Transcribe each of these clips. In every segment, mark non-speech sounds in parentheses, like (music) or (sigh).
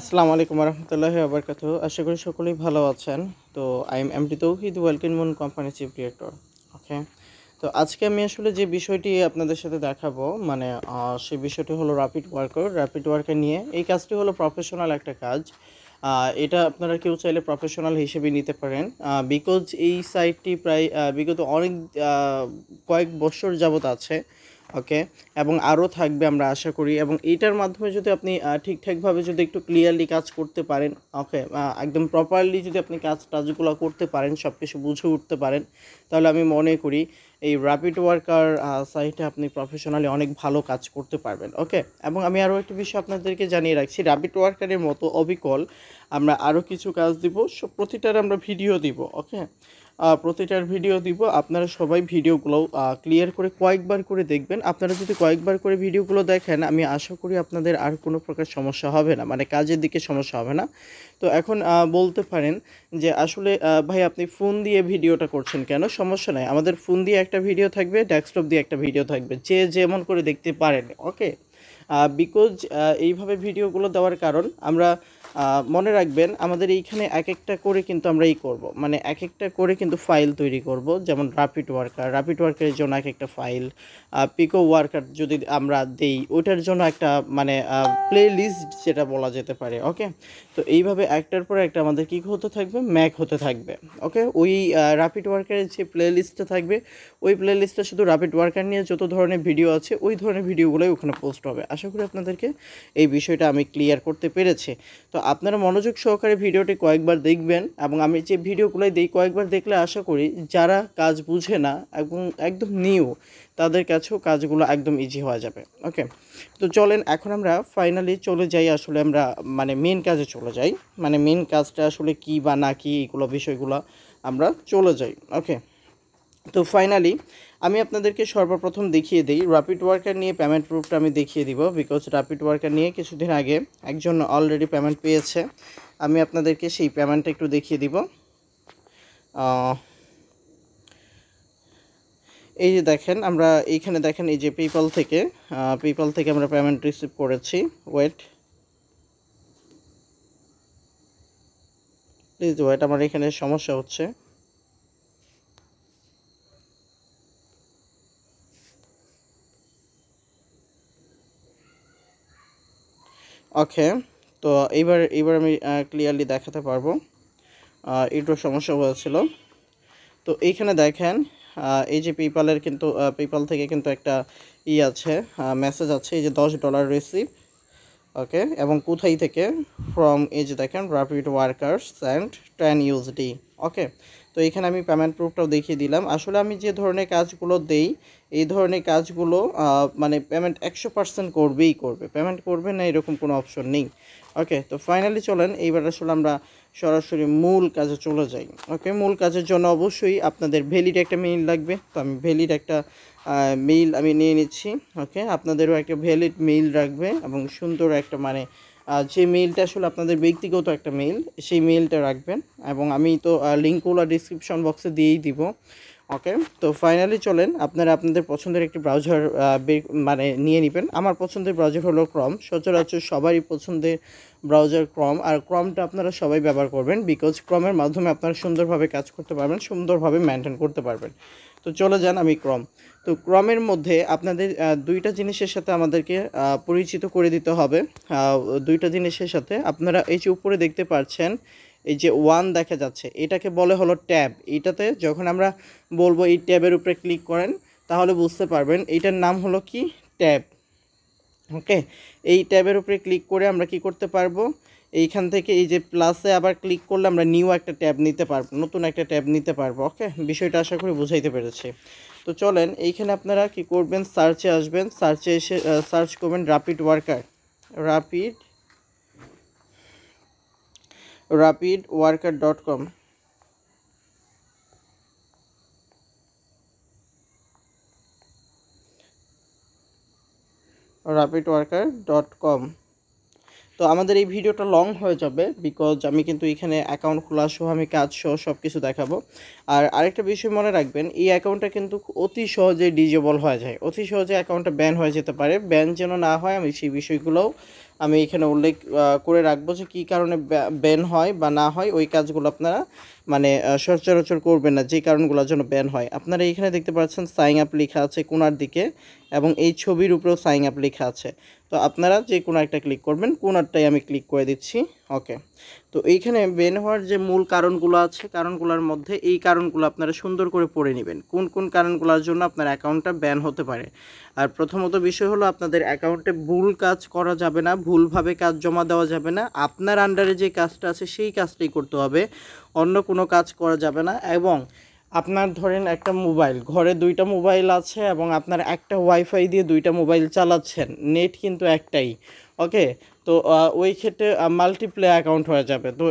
আসসালামু আলাইকুম রহমতুল্লাহ আবরকাত আশা করি সকলেই ভালো আছেন তো I am M T Touhid Welkin Moon company chief director okay তো আজকে আমি আসলে যে বিষয়টি আপনাদের সাথে দেখাবো মানে সেই বিষয়টি হলো র্যাপিড ওয়ার্কার র্যাপিড ওয়ার্কার নিয়ে এই কাজটি হলো প্রফেশনাল একটা কাজ এটা আপনারা কেউ চাইলে প্রফেশনাল হিসেবে নিতে পারেন বিকজ এই সাইটটি প্রায় বিগত অনেক কয়েক বছর যাবত আছে ওকে এবং আরও থাকবে আমরা আশা করি এবং এইটার মাধ্যমে যদি আপনি ঠিকঠাকভাবে যদি একটু ক্লিয়ারলি কাজ করতে পারেন ওকে একদম প্রপারলি যদি আপনি কাজ টাজগুলো করতে পারেন সব কিছু বুঝে উঠতে পারেন তাহলে আমি মনে করি এই র্যাপিড ওয়ার্কার সাইটে আপনি প্রফেশনালি অনেক ভালো কাজ করতে পারবেন ওকে এবং আমি আরও একটি বিষয় আপনাদেরকে জানিয়ে রাখছি র্যাপিড ওয়ার্কারের মতো অবিকল আমরা আরও কিছু কাজ দিব সব প্রতিটার আমরা ভিডিও দিব ওকে প্রতিটার ভিডিও দিব আপনারা সবাই ভিডিওগুলো ক্লিয়ার করে কয়েকবার করে দেখবেন আপনারা যদি কয়েকবার করে ভিডিওগুলো দেখেন আমি আশা করি আপনাদের আর কোনো প্রকার সমস্যা হবে না মানে কাজের দিকে সমস্যা হবে না তো এখন বলতে পারেন যে আসলে ভাই আপনি ফোন দিয়ে ভিডিওটা করছেন কেন সমস্যা নাই আমাদের ফোন দিয়ে একটা ভিডিও থাকবে ডেস্কটপ দিয়ে একটা ভিডিও থাকবে যে যেমন করে দেখতে পারেন ওকে বিকজ এইভাবে ভিডিওগুলো দেওয়ার কারণ আমরা মনে রাখবেন আমাদের এইখানে এক একটা করে কিন্তু আমরা এই করব মানে এক একটা করে কিন্তু ফাইল তৈরি করব যেমন র্যাপিড ওয়ার্কার র্যাপিড ওয়ার্কারের জন্য এক একটা ফাইল পিকো ওয়ার্কার যদি আমরা দেই ওটার জন্য একটা মানে প্লে লিস্ট যেটা বলা যেতে পারে ওকে তো এইভাবে একটার পর একটা আমাদের কী হতে থাকবে ম্যাক হতে থাকবে ওকে ওই র্যাপিড ওয়ার্কারের যে প্লে লিস্টটা থাকবে ওই প্লে লিস্টটা শুধু র্যাপিড ওয়ার্কার নিয়ে যত ধরনের ভিডিও আছে ওই ধরনের ভিডিওগুলোই ওখানে পোস্ট হবে আশা করি আপনাদেরকে এই বিষয়টা আমি ক্লিয়ার করতে পেরেছি তো আপনারা মনোযোগ সহকারে ভিডিওটি কয়েকবার দেখবেন এবং আমি যে ভিডিওগুলোই দিই কয়েকবার দেখলে আশা করি যারা কাজ বুঝে না এবং একদম নিউ তাদের কাছেও কাজগুলো একদম ইজি হওয়া যাবে ওকে তো চলেন এখন আমরা ফাইনালি চলে যাই আসলে আমরা মানে মেন কাজে চলে চলে যাই মানে মেন কাজটা আসলে কি বা না কি এগুলো বিষয়গুলো আমরা চলে যাই ওকে তো ফাইনালি আমি আপনাদেরকে সর্বপ্রথম দেখিয়ে দিই র্যাপিড ওয়ার্কার নিয়ে পেমেন্ট প্রুফটা আমি দেখিয়ে দিব বিকজ র্যাপিড ওয়ার্কার নিয়ে কিছুদিন আগে একজন অলরেডি পেমেন্ট পেয়েছে আমি আপনাদেরকে সেই পেমেন্টটা একটু দেখিয়ে দিব এই যে দেখেন আমরা এইখানে দেখেন এই যে পেপাল থেকে পেপাল থেকে আমরা পেমেন্ট রিসিভ করেছি ওয়েট প্লিজ ওয়েট আমার এখানে সমস্যা হচ্ছে ওকে তো এইবার এইবার আমি ক্লিয়ারলি দেখাতে পারবো একটু সমস্যা হয়েছিল তো এইখানে দেখেন এই যে পেপালের কিন্তু পেপাল থেকে কিন্তু একটা ই আছে মেসেজ আছে এই যে দশ ডলার রিসিভ ওকে এবং কোথায় থেকে ফ্রম এজ যে দেখেন rapid workers and ten USD okay তো এখানে আমি পেমেন্ট প্রুফটাও দেখিয়ে দিলাম আসলে আমি যে ধরনের কাজগুলো দেই এই ধরনের কাজগুলো মানে পেমেন্ট একশো পার্সেন্ট করবেই করবে পেমেন্ট করবে না এরকম কোনো অপশন নেই ওকে তো ফাইনালি চলেন এইবার আসলে আমরা সরাসরি মূল কাজে চলে যাই ওকে মূল কাজের জন্য অবশ্যই আপনাদের ভ্যালিড একটা মেইল লাগবে তো আমি ভ্যালিড একটা মেইল আমি নিয়ে নিচ্ছি ওকে আপনাদেরও একটা ভ্যালিড মেইল রাখবে এবং সুন্দর একটা মানে যে মেইলটা আসলে আপনাদের ব্যক্তিগত একটা মেইল সেই মেইলটা রাখবেন এবং আমি তো লিঙ্কগুলো ডিসক্রিপশন বক্সে দিয়েই দিব ওকে তো ফাইনালি চলেন আপনারা আপনাদের পছন্দের একটি ব্রাউজার মানে নিয়ে নেবেন আমার পছন্দের ব্রাউজার হলো ক্রম সচরাচর সবারই পছন্দের ব্রাউজার ক্রম আর ক্রমটা আপনারা সবাই ব্যবহার করবেন বিকজ ক্রমের মাধ্যমে আপনারা সুন্দরভাবে কাজ করতে পারবেন সুন্দরভাবে মেনটেন করতে পারবেন তো চলে যান আমি ক্রম তো ক্রমের মধ্যে আপনাদের দুইটা জিনিসের সাথে আমাদেরকে পরিচিত করে দিতে হবে দুইটা জিনিসের সাথে আপনারা এই যে উপরে দেখতে পাচ্ছেন এই যে ওয়ান দেখা যাচ্ছে এটাকে বলে হলো ট্যাব এটাতে যখন আমরা বলবো এই ট্যাবের উপরে ক্লিক করেন তাহলে বুঝতে পারবেন এইটার নাম হলো কি ট্যাব ওকে এই ট্যাবের উপরে ক্লিক করে আমরা কি করতে পারবো এইখান থেকে এই যে প্লাসে আবার ক্লিক করলে আমরা নিউ একটা ট্যাব নিতে পারবো নতুন একটা ট্যাব নিতে পারবো ওকে বিষয়টা আশা করি বুঝাইতে পেরেছি তো চলেন এইখানে আপনারা কি করবেন সার্চে আসবেন সার্চে এসে সার্চ করবেন rapid worker rapid rapid worker dot com rapid worker dot com তো আমাদের এই ভিডিওটা লং হয়ে যাবে বিকজ আমি কিন্তু এখানে অ্যাকাউন্ট খোলা সহ আমি কাজ সহ সব কিছু দেখাবো আর আরেকটা বিষয় মনে রাখবেন এই অ্যাকাউন্টটা কিন্তু অতি সহজে ডিজেবল হয়ে যায় অতি সহজে অ্যাকাউন্টটা ব্যান হয়ে যেতে পারে ব্যান যেন না হয় আমি সেই বিষয়গুলোও আমি এখানে উল্লেখ করে রাখবো যে কী কারণে ব্যান হয় বা না হয় ওই কাজগুলো আপনারা মানে সচরাচর করবেন না যে কারণগুলোর জন্য ব্যান হয় আপনারা এখানে দেখতে পাচ্ছেন সাইং আপ লেখা আছে কোনার দিকে এবং এই ছবির উপরেও সাইং আপ লেখা আছে তো আপনারা যে কোনো একটা ক্লিক করবেন কোনারটাই আমি ক্লিক করে দিচ্ছি ওকে তো এইখানে বেন হওয়ার যে মূল কারণগুলো আছে কারণগুলোর মধ্যে এই কারণগুলো আপনারা সুন্দর করে পড়ে নেবেন কোন কোন কারণগুলোর জন্য আপনার অ্যাকাউন্টটা ব্যান হতে পারে আর প্রথমত বিষয় হলো আপনাদের অ্যাকাউন্টে ভুল কাজ করা যাবে না ভুলভাবে কাজ জমা দেওয়া যাবে না আপনার আন্ডারে যে কাজটা আছে সেই কাজটাই করতে হবে অন্য কোনো কাজ করা যাবে না এবং আপনার ধরেন একটা মোবাইল ঘরে দুইটা মোবাইল আছে এবং আপনার একটা ওয়াইফাই দিয়ে দুইটা মোবাইল চালাচ্ছেন নেট কিন্তু একটাই ওকে তো ওই ক্ষেত্রে মাল্টিপ্লে অ্যাকাউন্ট হয়ে যাবে তো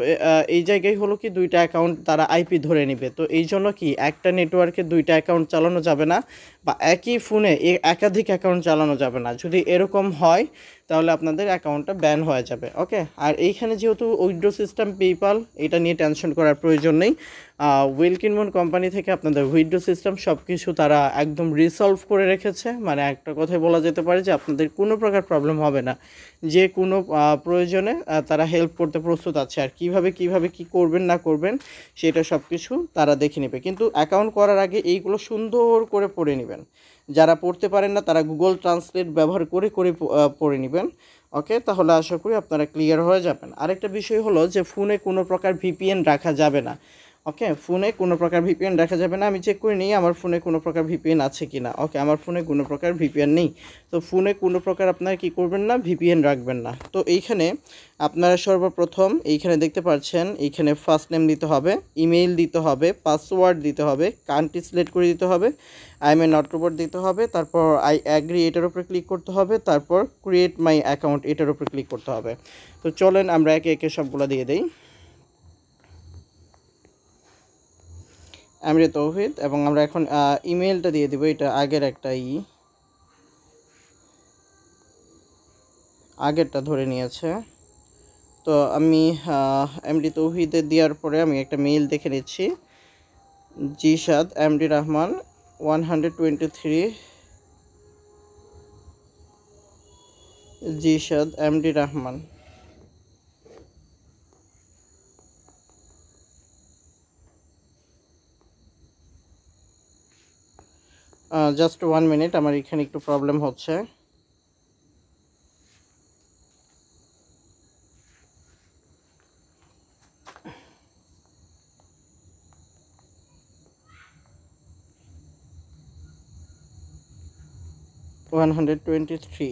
এই জায়গায় হলো কি দুইটা অ্যাকাউন্ট তারা আইপি ধরে নিবে তো এই জন্য কি একটা নেটওয়ার্কে দুইটা অ্যাকাউন্ট চালানো যাবে না বা একই ফোনে একাধিক অ্যাকাউন্ট চালানো যাবে না যদি এরকম হয় তাহলে আপনাদের অ্যাকাউন্টটা ব্যান হয়ে যাবে ওকে আর এইখানে যেহেতু উইড্রো সিস্টেম পেপাল এটা নিয়ে টেনশন করার প্রয়োজন নেই উইলকিনমন কোম্পানি থেকে আপনাদের উইড্রো সিস্টেম সব কিছু তারা একদম রিসলভ করে রেখেছে মানে একটা কথাই বলা যেতে পারে যে আপনাদের কোনো প্রকার প্রবলেম হবে না যে কোনো প্রয়োজনে তারা হেল্প করতে প্রস্তুত আছে আর কিভাবে কিভাবে কি করবেন না করবেন সেটা সব কিছু তারা দেখে নেবে কিন্তু অ্যাকাউন্ট করার আগে এইগুলো সুন্দর করে পড়ে নেবেন যারা পড়তে পারেন না তারা গুগল ট্রান্সলেট ব্যবহার করে করে পড়ে নেবেন ওকে তাহলে আশা করি আপনারা ক্লিয়ার হয়ে যাবেন আরেকটা বিষয় হলো যে ফোনে কোনো প্রকার ভিপিএন রাখা যাবে না ওকে ফোনে কোনো প্রকার ভিপিএন দেখা যাবে না আমি চেক করে নিই আমার ফোনে কোনো প্রকার ভিপিএন আছে কি না ওকে আমার ফোনে কোনো প্রকার ভিপিএন নেই তো ফোনে কোনো প্রকার আপনারা কি করবেন না ভিপিএন রাখবেন না তো এইখানে আপনারা সর্বপ্রথম এইখানে দেখতে পাচ্ছেন এইখানে ফার্স্ট নেম দিতে হবে ইমেইল দিতে হবে পাসওয়ার্ড দিতে হবে কান্ট্রি সিলেক্ট করে দিতে হবে আই এম নট রোবট দিতে হবে তারপর আই অ্যাগ্রি এটার উপরে ক্লিক করতে হবে তারপর ক্রিয়েট মাই অ্যাকাউন্ট এটার উপরে ক্লিক করতে হবে তো চলেন আমরা একে একে সবগুলো দিয়ে দিই আমির তৌহিদ এবং আমরা এখন ইমেলটা দিয়ে দেবো এটা আগের একটা ই আগেরটা ধরে নিয়েছে তো আমি এমডি তৌহিদে দেওয়ার পরে আমি একটা মেইল দেখে নিচ্ছি Jisad MD Rahman one hundred twenty three জিসাদ MD Rahman just one minute আমার এখানে একটু প্রবলেম হচ্ছে one hundred twenty three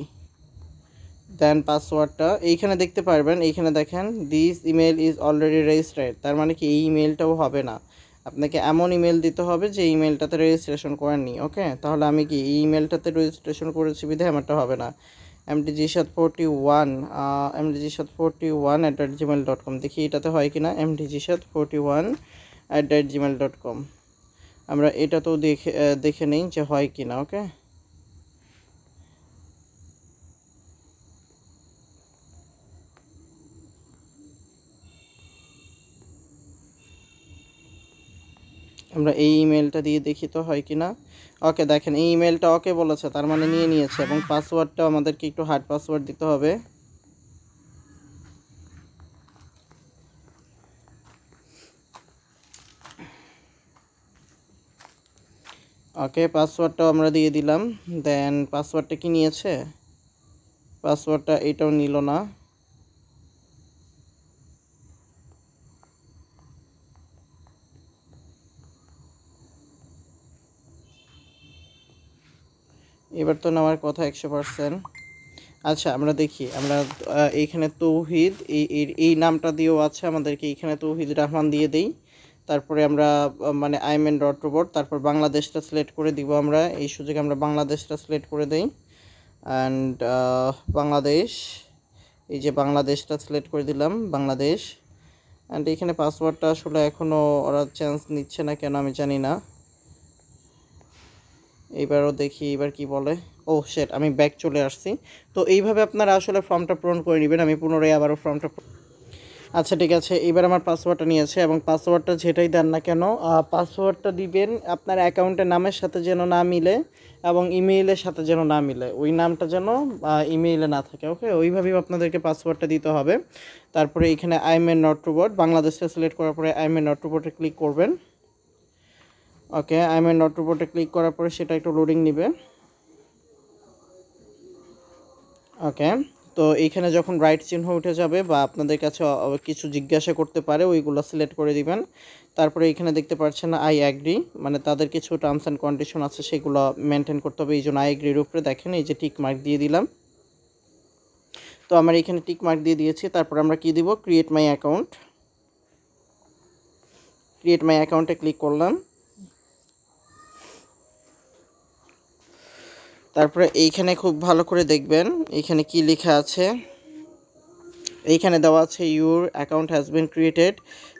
then পাসওয়ার্ডটা এইখানে দেখতে পারবেন এইখানে দেখেন this email is already registered তার মানে কি এই ইমেলটাও হবে না আপনাকে এমন ইমেল দিতে হবে যে ইমেলটাতে রেজিস্ট্রেশন করেননি ওকে তাহলে আমি কি এই ইমেলটাতে রেজিস্ট্রেশন করেছি বিধে আমারটা হবে না ডিজি সাত ফোরটি ওয়ান ডিজি সাত forty one at that Gmail dot com দেখি এটাতে হয় কি না ডিজি সাত forty one at that Gmail dot com আমরা এটাতেও দেখে দেখে নিই যে হয় কি না ওকে আমরা এই ইমেলটা দিয়ে দেখি তো হয় কি না ওকে দেখেন এই ইমেলটা ওকে বলেছে তার মানে নিয়ে নিয়েছে এবং পাসওয়ার্ডটা আমাদেরকে একটু হার্ড পাসওয়ার্ড দিতে হবে ওকে পাসওয়ার্ডটাও আমরা দিয়ে দিলাম দেন পাসওয়ার্ডটা কি নিয়েছে পাসওয়ার্ডটা এটাও নিল না এবার তো নামার কথা একশো পার্সেন্ট আচ্ছা আমরা দেখি আমরা এইখানে তৌহিদ এই এই নামটা দিয়েও আছে আমাদেরকে এইখানে তৌহিদ রহমান দিয়ে দেই তারপরে আমরা মানে আইমেন ডট রোবট তারপর বাংলাদেশটা সিলেক্ট করে দিব আমরা এই সুযোগে আমরা বাংলাদেশটা সিলেক্ট করে দেই অ্যান্ড বাংলাদেশ এই যে বাংলাদেশটা সিলেক্ট করে দিলাম বাংলাদেশ অ্যান্ড এখানে পাসওয়ার্ডটা আসলে এখনও ওরা চান্স নিচ্ছে না কেন আমি জানি না এইবারও দেখি এবার কি বলে ও সেট আমি ব্যাক চলে আসছি তো এইভাবে আপনারা আসলে ফর্মটা পূরণ করে নেবেন আমি পুনরায় আবারও ফর্মটা আচ্ছা ঠিক আছে এবার আমার পাসওয়ার্ডটা নিয়েছে এবং পাসওয়ার্ডটা যেটাই দেন না কেন পাসওয়ার্ডটা দিবেন আপনার অ্যাকাউন্টের নামের সাথে যেন না মিলে এবং ইমেইলের সাথে যেন না মিলে ওই নামটা যেন ইমেইলে না থাকে ওকে ওইভাবেই আপনাদেরকে পাসওয়ার্ডটা দিতে হবে তারপরে এখানে আইএমএ নট রোবট বাংলাদেশটা সিলেক্ট করার পরে আইএমএ নট রোবটে ক্লিক করবেন ওকে আই মেন ডট রোবটে ক্লিক করার পরে সেটা একটু লোডিং নেবে ওকে তো এইখানে যখন রাইট চিহ্ন উঠে যাবে বা আপনাদের কাছে কিছু জিজ্ঞাসা করতে পারে ওইগুলো সিলেক্ট করে দিবেন তারপরে এইখানে দেখতে পাচ্ছেন আই অ্যাগ্রি মানে তাদের কিছু টার্মস অ্যান্ড কন্ডিশন আছে সেগুলো মেনটেন করতে হবে এই জন্য আই অ্যাগ্রির উপরে দেখেন এই যে টিক মার্ক দিয়ে দিলাম তো আমার এখানে টিক মার্ক দিয়ে দিয়েছি তারপর আমরা কি দিব create my account create my অ্যাকাউন্টে ক্লিক করলাম তারপরে এইখানে খুব ভালো করে দেখবেন এখানে কি লেখা আছে এইখানে দেওয়া আছে your account has been created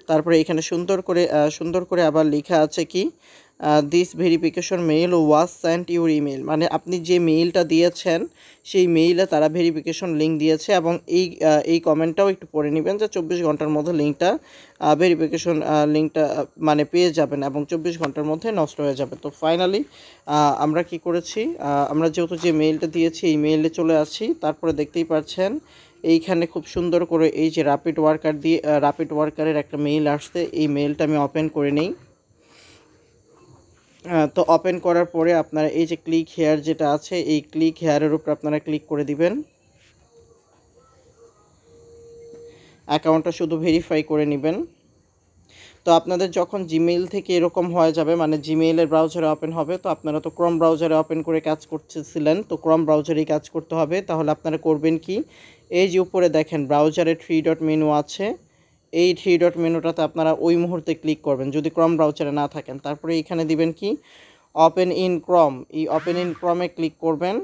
তারপরে এখানে সুন্দর করে সুন্দর করে আবার লেখা আছে কি this verification mail was sent your email মানে আপনি যে মেইলটা দিয়েছেন সেই মেইলে তারা ভেরিফিকেশন লিঙ্ক দিয়েছে এবং এই এই কমেন্টটাও একটু পড়ে নেবেন যে চব্বিশ ঘন্টার মধ্যে লিঙ্কটা ভেরিফিকেশন লিঙ্কটা মানে পেয়ে যাবেন এবং চব্বিশ ঘন্টার মধ্যে নষ্ট হয়ে যাবে তো ফাইনালি আমরা কি করেছি আমরা যেহেতু যে মেইলটা দিয়েছি এই মেইলে চলে আসি তারপরে দেখতেই পাচ্ছেন এইখানে খুব সুন্দর করে এই যে র্যাপিড ওয়ার্কার দিয়ে র্যাপিড ওয়ার্কারের একটা মেইল আসছে এই মেইলটা আমি ওপেন করে নিই তো ওপেন করার পরে আপনারা এই যে ক্লিক হেয়ার যেটা আছে এই ক্লিক হেয়ারের উপর আপনারা ক্লিক করে দিবেন অ্যাকাউন্টটা শুধু ভেরিফাই করে নেবেন তো আপনাদের যখন জিমেইল থেকে এরকম হয়ে যাবে মানে জিমেইলের ব্রাউজারে ওপেন হবে তো আপনারা তো ক্রম ব্রাউজারে ওপেন করে কাজ করতেছিলেন তো ক্রম ব্রাউজারেই কাজ করতে হবে তাহলে আপনারা করবেন কি এই যে উপরে দেখেন ব্রাউজারে থ্রি ডট মেনু আছে এই থ্রি ডট মেনুটাতে আপনারা ওই মুহূর্তে ক্লিক করবেন যদি ক্রম ব্রাউচারে না থাকেন তারপরে এখানে দিবেন কি ওপেন ইন ক্রম এই ওপেন ইন ক্রমে ক্লিক করবেন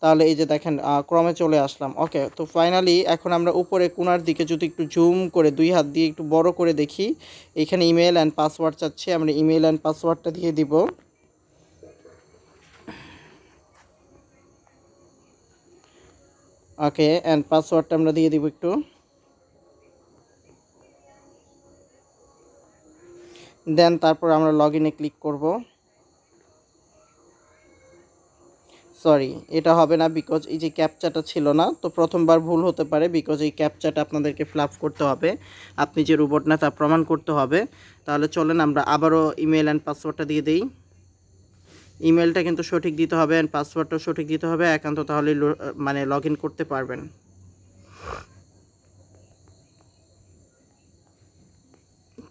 তাহলে এই যে দেখেন ক্রমে চলে আসলাম ওকে তো ফাইনালি এখন আমরা উপরে কোনার দিকে যদি একটু জুম করে দুই হাত দিয়ে একটু বড় করে দেখি এখানে ইমেল অ্যান্ড পাসওয়ার্ড চাচ্ছে আমরা ইমেল অ্যান্ড পাসওয়ার্ডটা দিয়ে দিব ওকে অ্যান্ড পাসওয়ার্ডটা আমরা দিয়ে দিব একটু দেন তারপর আমরা লগ ইনে ক্লিক করব সরি এটা হবে না বিকজ এই যে ক্যাপচাটা ছিল না তো প্রথমবার ভুল হতে পারে বিকজ এই ক্যাপচাটা আপনাদেরকে ফ্লাপ করতে হবে আপনি যে রোবট না তা প্রমাণ করতে হবে তাহলে চলেন আমরা আবারও ইমেল অ্যান্ড পাসওয়ার্ডটা দিয়ে দিই ইমেলটা কিন্তু সঠিক দিতে হবে অ্যান্ড পাসওয়ার্ডটাও সঠিক দিতে হবে একান্ত তাহলে মানে লগ করতে পারবেন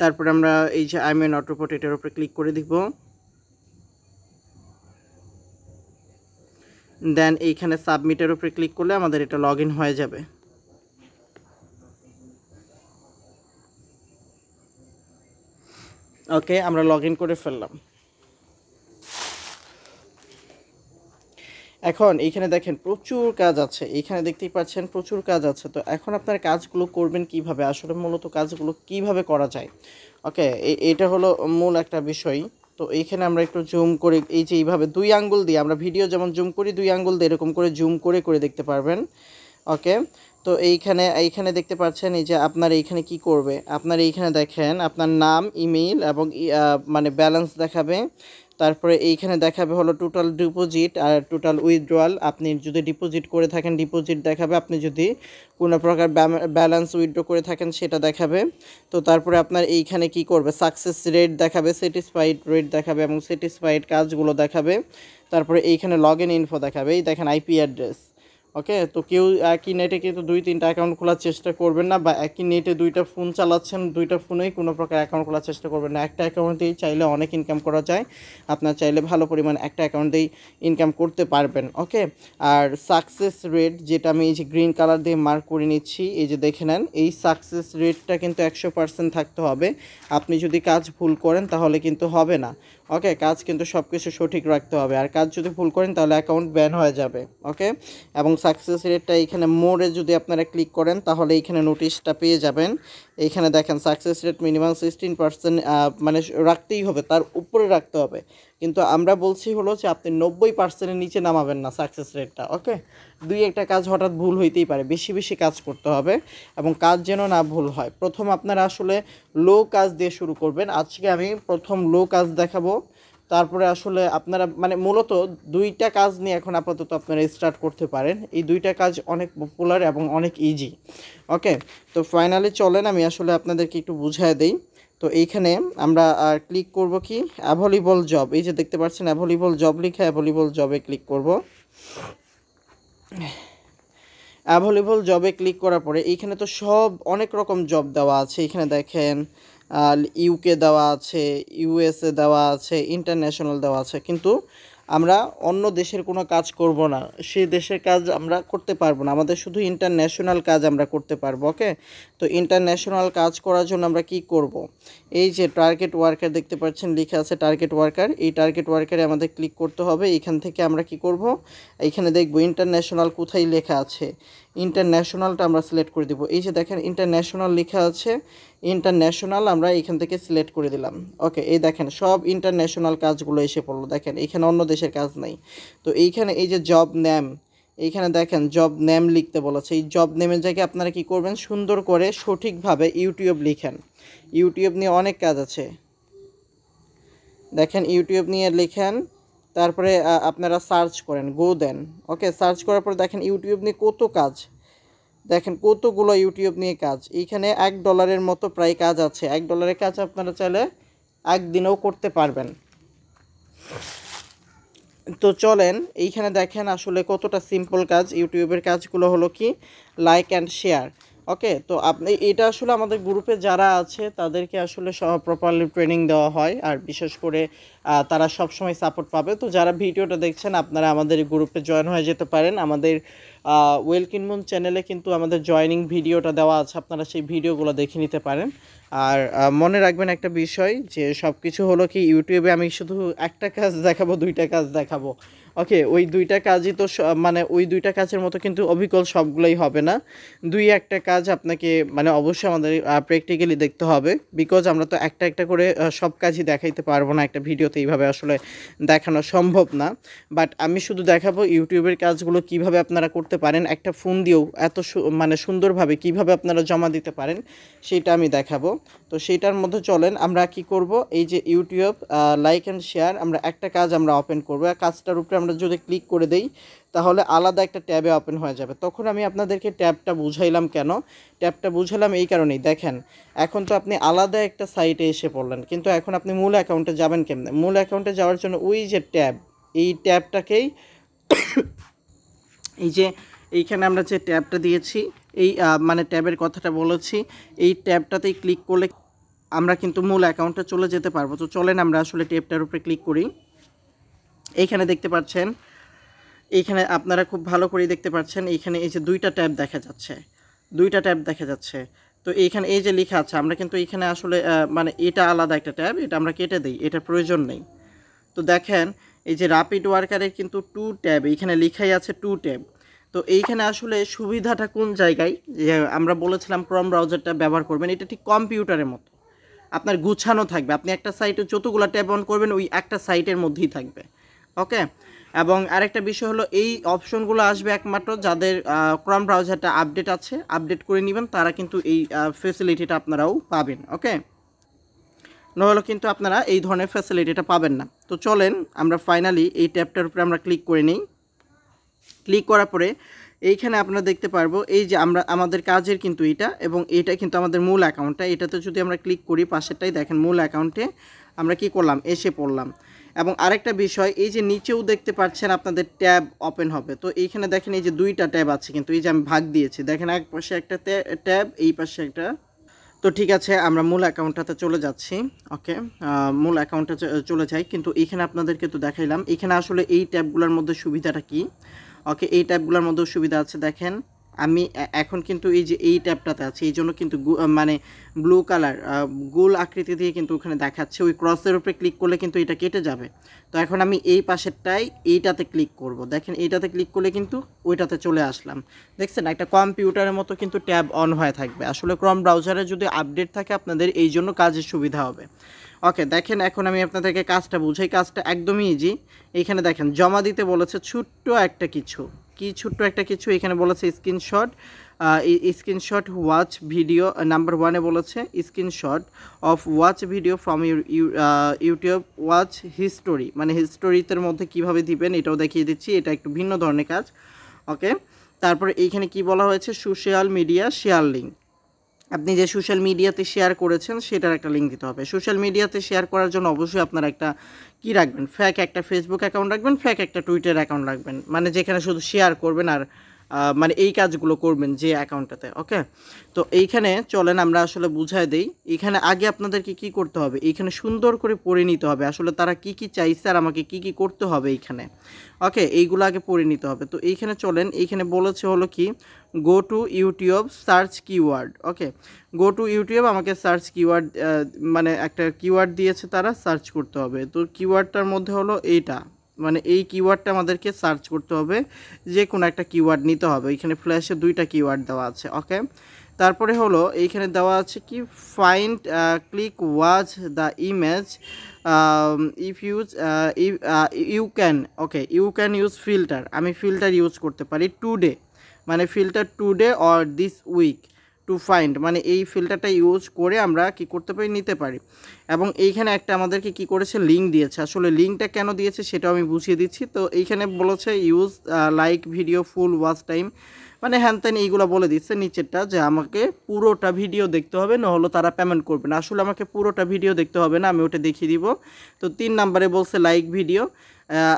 তারপরে আমরা এই যে আইমেন অটোপট এটার উপরে ক্লিক করে দিব দেন এইখানে সাবমিটের উপরে ক্লিক করলে আমাদের এটা লগ হয়ে যাবে ওকে আমরা লগ করে ফেললাম এখন এইখানে দেখেন প্রচুর কাজ আছে এইখানে দেখতেই পাচ্ছেন প্রচুর কাজ আছে তো এখন আপনার কাজগুলো করবেন কিভাবে আসলে মূলত কাজগুলো কিভাবে করা যায় ওকে এটা হলো মূল একটা বিষয় তো এইখানে আমরা একটু জুম করে এই যে এইভাবে দুই আঙ্গুল দিয়ে আমরা ভিডিও যেমন জুম করি দুই আঙ্গুল দিয়ে এরকম করে জুম করে করে দেখতে পারবেন ওকে তো এইখানে এইখানে দেখতে পাচ্ছেন এই যে আপনার এইখানে কি করবে আপনার এইখানে দেখেন আপনার নাম ইমেইল এবং মানে ব্যালেন্স দেখাবে তারপরে এইখানে দেখাবে হলো টোটাল ডিপোজিট আর টোটাল উইথড্রয়াল আপনি যদি ডিপোজিট করে থাকেন ডিপোজিট দেখাবে আপনি যদি কোনো প্রকার ব্যালেন্স উইথড্র করে থাকেন সেটা দেখাবে তো তারপরে আপনার এইখানে কি করবে সাকসেস রেট দেখাবে স্যাটিসফাইড রেট দেখাবে এবং স্যাটিসফাইড কাজগুলো দেখাবে তারপরে এইখানে লগ ইন ইনফো দেখাবে এই দেখেন আইপি অ্যাড্রেস ওকে তো কেউ একই নেটে কিন্তু দুই তিনটা অ্যাকাউন্ট খোলার চেষ্টা করবেন না বা একই নেটে দুইটা ফোন চালাচ্ছেন দুইটা ফোনেই কোনো প্রকার অ্যাকাউন্ট খোলার চেষ্টা করবেন না একটা অ্যাকাউন্ট দিয়েই চাইলে অনেক ইনকাম করা যায় আপনার চাইলে ভালো পরিমাণ একটা অ্যাকাউন্টেই ইনকাম করতে পারবেন ওকে আর সাকসেস রেট যেটা আমি এই যে গ্রিন কালার দিয়ে মার্ক করে নিচ্ছি এই যে দেখে নেন এই সাকসেস রেটটা কিন্তু একশো পার্সেন্ট থাকতে হবে আপনি যদি কাজ ভুল করেন তাহলে কিন্তু হবে না ওকে কাজ কিন্তু সব কিছু সঠিক রাখতে হবে আর কাজ যদি ভুল করেন তাহলে অ্যাকাউন্ট ব্যান হয়ে যাবে ওকে এবং সাকসেস রেটটা এইখানে মোড়ে যদি আপনারা ক্লিক করেন তাহলে এইখানে নোটিশটা পেয়ে যাবেন এইখানে দেখেন success rate minimum sixteen percent মানে রাখতেই হবে তার উপরে রাখতে হবে কিন্তু আমরা বলছি হলো যে আপনি নব্বই পার্সেন্টের নিচে নামাবেন না সাকসেস রেটটা ওকে দুই একটা কাজ হঠাৎ ভুল হইতেই পারে বেশি বেশি কাজ করতে হবে এবং কাজ যেন না ভুল হয় প্রথম আপনারা আসলে লো কাজ দিয়ে শুরু করবেন আজকে আমি প্রথম লো কাজ দেখাবো তারপরে আসলে আপনারা মানে মূলত দুইটা কাজ নিয়ে এখন আপাতত আপনারা স্টার্ট করতে পারেন এই দুইটা কাজ অনেক পপুলার এবং অনেক ইজি ওকে তো ফাইনালি চলেন আমি আসলে আপনাদেরকে একটু বুঝায় দেই তো এইখানে আমরা ক্লিক করব কি অ্যাভেলেবল জব এই যে দেখতে পাচ্ছেন অ্যাভেলেবল জব লিখে অ্যাভেলেবল জবে ক্লিক করব অ্যাভেলেবল জবে ক্লিক করার পরে এইখানে তো সব অনেক রকম জব দেওয়া আছে এখানে দেখেন ইউকে দেওয়া আছে ইউএসএ দেওয়া আছে ইন্টারন্যাশনাল দেওয়া আছে কিন্তু আমরা অন্য দেশের কোনো কাজ করব না সে দেশের কাজ আমরা করতে পারবো না আমাদের শুধু ইন্টারন্যাশনাল কাজ আমরা করতে পারবো ওকে তো ইন্টারন্যাশনাল কাজ করার জন্য আমরা কি করব। এই যে টার্গেট ওয়ার্কার দেখতে পাচ্ছেন লেখা আছে টার্গেট ওয়ার্কার এই টার্গেট ওয়ার্কারে আমাদের ক্লিক করতে হবে এখান থেকে আমরা কি করব এখানে দেখব ইন্টারন্যাশনাল কোথায় লেখা আছে ইন্টারন্যাশনালটা আমরা সিলেক্ট করে দিব এই যে দেখেন ইন্টারন্যাশনাল লেখা আছে ইন্টারন্যাশনাল আমরা এখান থেকে সিলেক্ট করে দিলাম ওকে এই দেখেন সব ইন্টারন্যাশনাল কাজগুলো এসে পড়লো দেখেন এখানে অন্য দেশের কাজ নাই তো এইখানে এই যে জব নেম এইখানে দেখেন জব নেম লিখতে বলেছে এই জব নেমের জায়গায় আপনারা কি করবেন সুন্দর করে সঠিকভাবে ইউটিউব লিখেন ইউটিউব নিয়ে অনেক কাজ আছে দেখেন ইউটিউব নিয়ে লিখেন তারপরে আপনারা সার্চ করেন গো দেন ওকে সার্চ করার পর দেখেন ইউটিউব নিয়ে কত কাজ দেখেন কতগুলো ইউটিউব নিয়ে কাজ এইখানে এক ডলারের মতো প্রায় কাজ আছে এক ডলারের কাজ আপনারা চাইলে একদিনেও করতে পারবেন তো চলেন এইখানে দেখেন আসলে কতটা সিম্পল কাজ ইউটিউবের কাজগুলো হলো কি লাইক অ্যান্ড শেয়ার ওকে তো আপনি এটা আসলে আমাদের গ্রুপে যারা আছে তাদেরকে আসলে প্রপারলি ট্রেনিং দেওয়া হয় আর বিশেষ করে তারা সবসময় সাপোর্ট পাবে তো যারা ভিডিওটা দেখছেন আপনারা আমাদের গ্রুপে জয়েন হয়ে যেতে পারেন আমাদের ওয়েলকিনমুন চ্যানেলে কিন্তু আমাদের জয়নিং ভিডিওটা দেওয়া আছে আপনারা সেই ভিডিওগুলো দেখে নিতে পারেন আর মনে রাখবেন একটা বিষয় যে সব কিছু হলো কি ইউটিউবে আমি শুধু একটা কাজ দেখাবো দুইটা কাজ দেখাবো ওকে ওই দুইটা কাজই তো মানে ওই দুইটা কাজের মতো কিন্তু অবিকল সবগুলোই হবে না দুই একটা কাজ আপনাকে মানে অবশ্যই আমাদের প্র্যাকটিক্যালি দেখতে হবে বিকজ আমরা তো একটা একটা করে সব কাজই দেখাইতে পারবো না একটা ভিডিওতে এইভাবে আসলে দেখানো সম্ভব না বাট আমি শুধু দেখাবো ইউটিউবের কাজগুলো কিভাবে আপনারা করতে করতে পারেন একটা ফোন দিয়েও এত মানে সুন্দরভাবে কিভাবে আপনারা জমা দিতে পারেন সেটা আমি দেখাবো তো সেইটার মধ্যে চলেন আমরা কি করব এই যে ইউটিউব লাইক অ্যান্ড শেয়ার আমরা একটা কাজ আমরা ওপেন করবো কাজটার উপরে আমরা যদি ক্লিক করে দেই তাহলে আলাদা একটা ট্যাবে ওপেন হয়ে যাবে তখন আমি আপনাদেরকে ট্যাবটা বুঝাইলাম কেন ট্যাবটা বুঝালাম এই কারণেই দেখেন এখন তো আপনি আলাদা একটা সাইটে এসে পড়লেন কিন্তু এখন আপনি মূল অ্যাকাউন্টে যাবেন কেমনে মূল অ্যাকাউন্টে যাওয়ার জন্য ওই যে ট্যাব এই ট্যাবটাকেই এই যে এইখানে আমরা যে ট্যাবটা দিয়েছি এই মানে ট্যাবের কথাটা বলেছি এই ট্যাবটাতেই ক্লিক করলে আমরা কিন্তু মূল অ্যাকাউন্টে চলে যেতে পারবো তো চলেন আমরা আসলে ট্যাবটার উপরে ক্লিক করি এইখানে দেখতে পাচ্ছেন এইখানে আপনারা খুব ভালো করে দেখতে পাচ্ছেন এইখানে এই যে দুইটা ট্যাব দেখা যাচ্ছে দুইটা ট্যাব দেখা যাচ্ছে তো এইখানে এই যে লেখা আছে আমরা কিন্তু এইখানে আসলে মানে এটা আলাদা একটা ট্যাব এটা আমরা কেটে দিই এটার প্রয়োজন নেই তো দেখেন এই যে র্যাপিড ওয়ার্কারের কিন্তু টু ট্যাব এইখানে লেখাই আছে টু ট্যাব তো এইখানে আসলে সুবিধাটা কোন জায়গায় যে আমরা বলেছিলাম ক্রম ব্রাউজারটা ব্যবহার করবেন এটা ঠিক কম্পিউটারের মতো আপনার গুছানো থাকবে আপনি একটা সাইটে যতগুলো ট্যাব অন করবেন ওই একটা সাইটের মধ্যেই থাকবে ওকে এবং আরেকটা বিষয় হলো এই অপশনগুলো আসবে একমাত্র যাদের ক্রম ব্রাউজারটা আপডেট আছে আপডেট করে নেবেন তারা কিন্তু এই ফেসিলিটিটা আপনারাও পাবেন ওকে নহলে কিন্তু আপনারা এই ধরনের ফ্যাসিলিটিটা পাবেন না তো চলেন আমরা ফাইনালি এই ট্যাবটার উপরে আমরা ক্লিক করে নিই ক্লিক করার পরে এইখানে আপনারা দেখতে পারবো এই যে আমরা আমাদের কাজের কিন্তু এটা এবং এটা কিন্তু আমাদের মূল অ্যাকাউন্টটা এটাতে যদি আমরা ক্লিক করি পাশেরটাই দেখেন মূল অ্যাকাউন্টে আমরা কি করলাম এসে পড়লাম এবং আরেকটা বিষয় এই যে নিচেও দেখতে পাচ্ছেন আপনাদের ট্যাব ওপেন হবে তো এইখানে দেখেন এই যে দুইটা ট্যাব আছে কিন্তু এই যে আমি ভাগ দিয়েছি দেখেন এক পাশে একটা ট্যাব এই পাশে একটা তো ঠিক আছে আমরা মূল অ্যাকাউন্টটাতে চলে যাচ্ছি ওকে মূল অ্যাকাউন্টে চলে যাই কিন্তু এখানে আপনাদেরকে তো দেখাইলাম এখানে আসলে এই ট্যাবগুলোর মধ্যে সুবিধাটা কি ওকে এই ট্যাবগুলোর মধ্যে সুবিধা আছে দেখেন আমি এখন কিন্তু এই যে এই ট্যাবটাতে আছে এই জন্য কিন্তু মানে ব্লু কালার গোল আকৃতি দিয়ে কিন্তু ওখানে দেখাচ্ছে ওই ক্রসের উপরে ক্লিক করলে কিন্তু এটা কেটে যাবে তো এখন আমি এই পাশেরটাই এইটাতে ক্লিক করব দেখেন এইটাতে ক্লিক করলে কিন্তু ওইটাতে চলে আসলাম দেখছেন একটা কম্পিউটারের মতো কিন্তু ট্যাব অন হয়ে থাকবে আসলে ক্রম ব্রাউজারে যদি আপডেট থাকে আপনাদের এই জন্য কাজের সুবিধা হবে ওকে দেখেন এখন আমি আপনাদেরকে কাজটা বুঝাই কাজটা একদমই ইজি এইখানে দেখেন জমা দিতে বলেছে ছোট্ট একটা কিছু কি ছোট্ট একটা কিছু এখানে বলেছে screenshot screenshot watch video number ওয়ানে বলেছে screenshot of watch video from YouTube watch history মানে হিস্টোরিতের মধ্যে কিভাবে দিবেন এটাও দেখিয়ে দিচ্ছি এটা একটু ভিন্ন ধরনের কাজ ওকে তারপরে এইখানে কি বলা হয়েছে সোশ্যাল মিডিয়া শেয়ার লিঙ্ক আপনি যে সোশ্যাল মিডিয়াতে শেয়ার করেছেন সেটার একটা লিঙ্ক দিতে হবে সোশ্যাল মিডিয়াতে শেয়ার করার জন্য অবশ্যই আপনার একটা কি রাখবেন ফ্যাক একটা ফেসবুক অ্যাকাউন্ট রাখবেন ফ্যাক একটা টুইটার অ্যাকাউন্ট রাখবেন মানে যেখানে শুধু শেয়ার করবেন আর মানে এই কাজগুলো করবেন যে অ্যাকাউন্টটাতে ওকে তো এইখানে চলেন আমরা আসলে বুঝায় দেই এখানে আগে আপনাদেরকে কি করতে হবে এইখানে সুন্দর করে পড়ে নিতে হবে আসলে তারা কি কি চাইছে আর আমাকে কি কি করতে হবে এইখানে ওকে এইগুলো আগে পড়ে নিতে হবে তো এইখানে চলেন এইখানে বলেছে হলো কি go to YouTube search keyword okay go to YouTube আমাকে সার্চ কিওয়ার্ড মানে একটা কিওয়ার্ড দিয়েছে তারা সার্চ করতে হবে তো কিওয়ার্ডটার মধ্যে হলো এইটা মানে এই কিওয়ার্ডটা আমাদেরকে সার্চ করতে হবে যে কোনো একটা কিওয়ার্ড নিতে হবে এখানে ফ্ল্যাশে দুইটা কিওয়ার্ড দেওয়া আছে ওকে তারপরে হলো এইখানে দেওয়া আছে কি find click watch the image if use you can okay you can use filter আমি ফিল্টার ইউজ করতে পারি টুডে মানে filter today or this week to find মানে এই ফিল্টারটা ইউজ করে আমরা কি করতে পারি নিতে পারি এবং এইখানে একটা আমাদেরকে কি করেছে লিঙ্ক দিয়েছে আসলে লিঙ্কটা কেন দিয়েছে সেটাও আমি বুঝিয়ে দিচ্ছি তো এইখানে বলেছে use like video full watch time মানে হ্যান ত্যান এইগুলো বলে দিচ্ছে নিচেরটা যে আমাকে পুরোটা ভিডিও দেখতে হবে না হলো তারা পেমেন্ট করবে না আসলে আমাকে পুরোটা ভিডিও দেখতে হবে না আমি ওটা দেখিয়ে দিব তো তিন নাম্বারে বলছে লাইক ভিডিও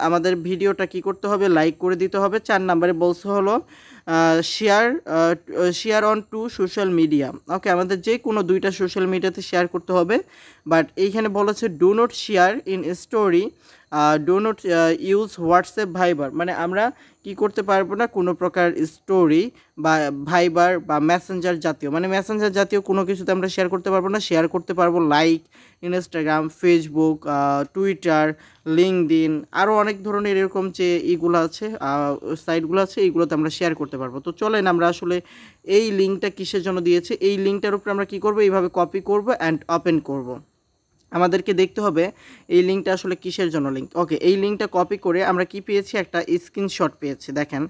আমাদের ভিডিওটা কি করতে হবে লাইক করে দিতে হবে চার নাম্বারে বলছে হলো share share on to social media okay আমাদের যে কোনো দুইটা সোশ্যাল মিডিয়াতে শেয়ার করতে হবে বাট এইখানে বলা হচ্ছে do not share in story do not use WhatsApp Viber মানে আমরা কি করতে পারবো না কোনো প্রকার স্টোরি বা ভাইবার বা মেসেঞ্জার জাতীয় মানে মেসেঞ্জার জাতীয় কোনো কিছুতে আমরা শেয়ার করতে পারবো না শেয়ার করতে পারবো like Instagram Facebook Twitter LinkedIn আরও অনেক ধরনের এরকম যে ইগুলো আছে সাইটগুলো আছে এইগুলোতে আমরা শেয়ার করতে পারবো তো চলেন আমরা আসলে এই লিঙ্কটা কিসের জন্য দিয়েছে এই লিঙ্কটার উপরে আমরা কি করব এইভাবে কপি করব অ্যান্ড ওপেন করবো আমাদেরকে দেখতে হবে এই লিঙ্কটা আসলে কিসের জন্য লিঙ্ক ওকে এই লিঙ্কটা কপি করে আমরা কি পেয়েছি একটা স্ক্রিনশট পেয়েছি দেখেন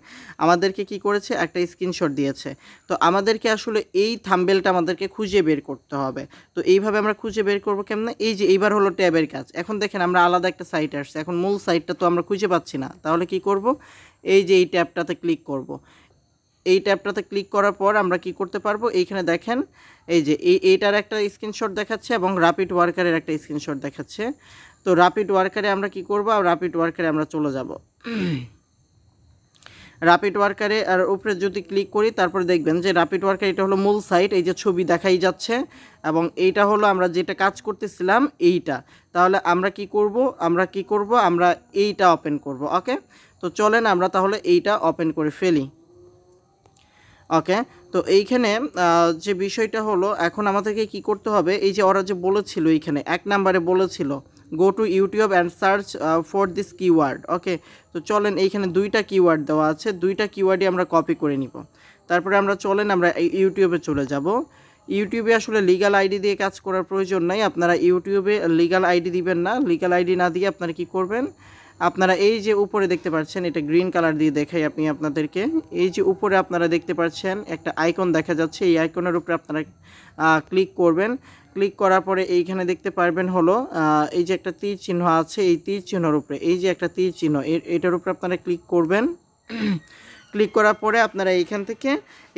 আমাদেরকে কি করেছে একটা স্ক্রিনশট দিয়েছে তো আমাদেরকে আসলে এই থাম্বেলটা আমাদেরকে খুঁজে বের করতে হবে তো এইভাবে আমরা খুঁজে বের করবো কেমন এই যে এইবার হলো ট্যাবের কাজ এখন দেখেন আমরা আলাদা একটা সাইট আসছে এখন মূল সাইটটা তো আমরা খুঁজে পাচ্ছি না তাহলে কি করব এই যে এই ট্যাবটাতে ক্লিক করব এই ট্যাবটাতে ক্লিক করার পর আমরা কি করতে পারবো এইখানে দেখেন এই যে এইটার একটা স্ক্রিনশট দেখাচ্ছে এবং র্যাপিড ওয়ার্কারের একটা স্ক্রিনশট দেখাচ্ছে তো র্যাপিড ওয়ার্কারে আমরা কি করব আর র্যাপিড ওয়ার্কারে আমরা চলে যাব র্যাপিড ওয়ার্কারে আর উপরে যদি ক্লিক করি তারপর দেখবেন যে র্যাপিড ওয়ার্কার এটা হলো মূল সাইট এই যে ছবি দেখাই যাচ্ছে এবং এইটা হলো আমরা যেটা কাজ করতেছিলাম এইটা তাহলে আমরা কি করব আমরা কি করব আমরা এইটা ওপেন করব ওকে তো চলেন আমরা তাহলে এইটা ওপেন করে ফেলি ওকে তো এইখানে যে বিষয়টা হলো এখন আমাদেরকে কি করতে হবে এই যে ওরা যে বলেছিল এইখানে এক নাম্বারে বলেছিল go to YouTube and search for this keyword okay তো চলেন এইখানে দুইটা কিওয়ার্ড দেওয়া আছে দুইটা কিওয়ার্ডই আমরা কপি করে নিব তারপরে আমরা চলেন আমরা ইউটিউবে চলে যাব ইউটিউবে আসলে লিগাল আইডি দিয়ে কাজ করার প্রয়োজন নাই আপনারা ইউটিউবে লিগাল আইডি দিবেন না লিগাল আইডি না দিয়ে আপনারা কি করবেন আপনারা এই যে উপরে দেখতে পাচ্ছেন এটা গ্রিন কালার দিয়ে দেখাই আপনি আপনাদেরকে এই যে উপরে আপনারা দেখতে পাচ্ছেন একটা আইকন দেখা যাচ্ছে এই আইকনের উপরে আপনারা ক্লিক করবেন ক্লিক করার পরে এইখানে দেখতে পারবেন হলো এই যে একটা তীর চিহ্ন আছে এই তীর চিহ্নর উপরে এই যে একটা তীর চিহ্ন এটার উপরে আপনারা ক্লিক করবেন ক্লিক করার পরে আপনারা এইখান থেকে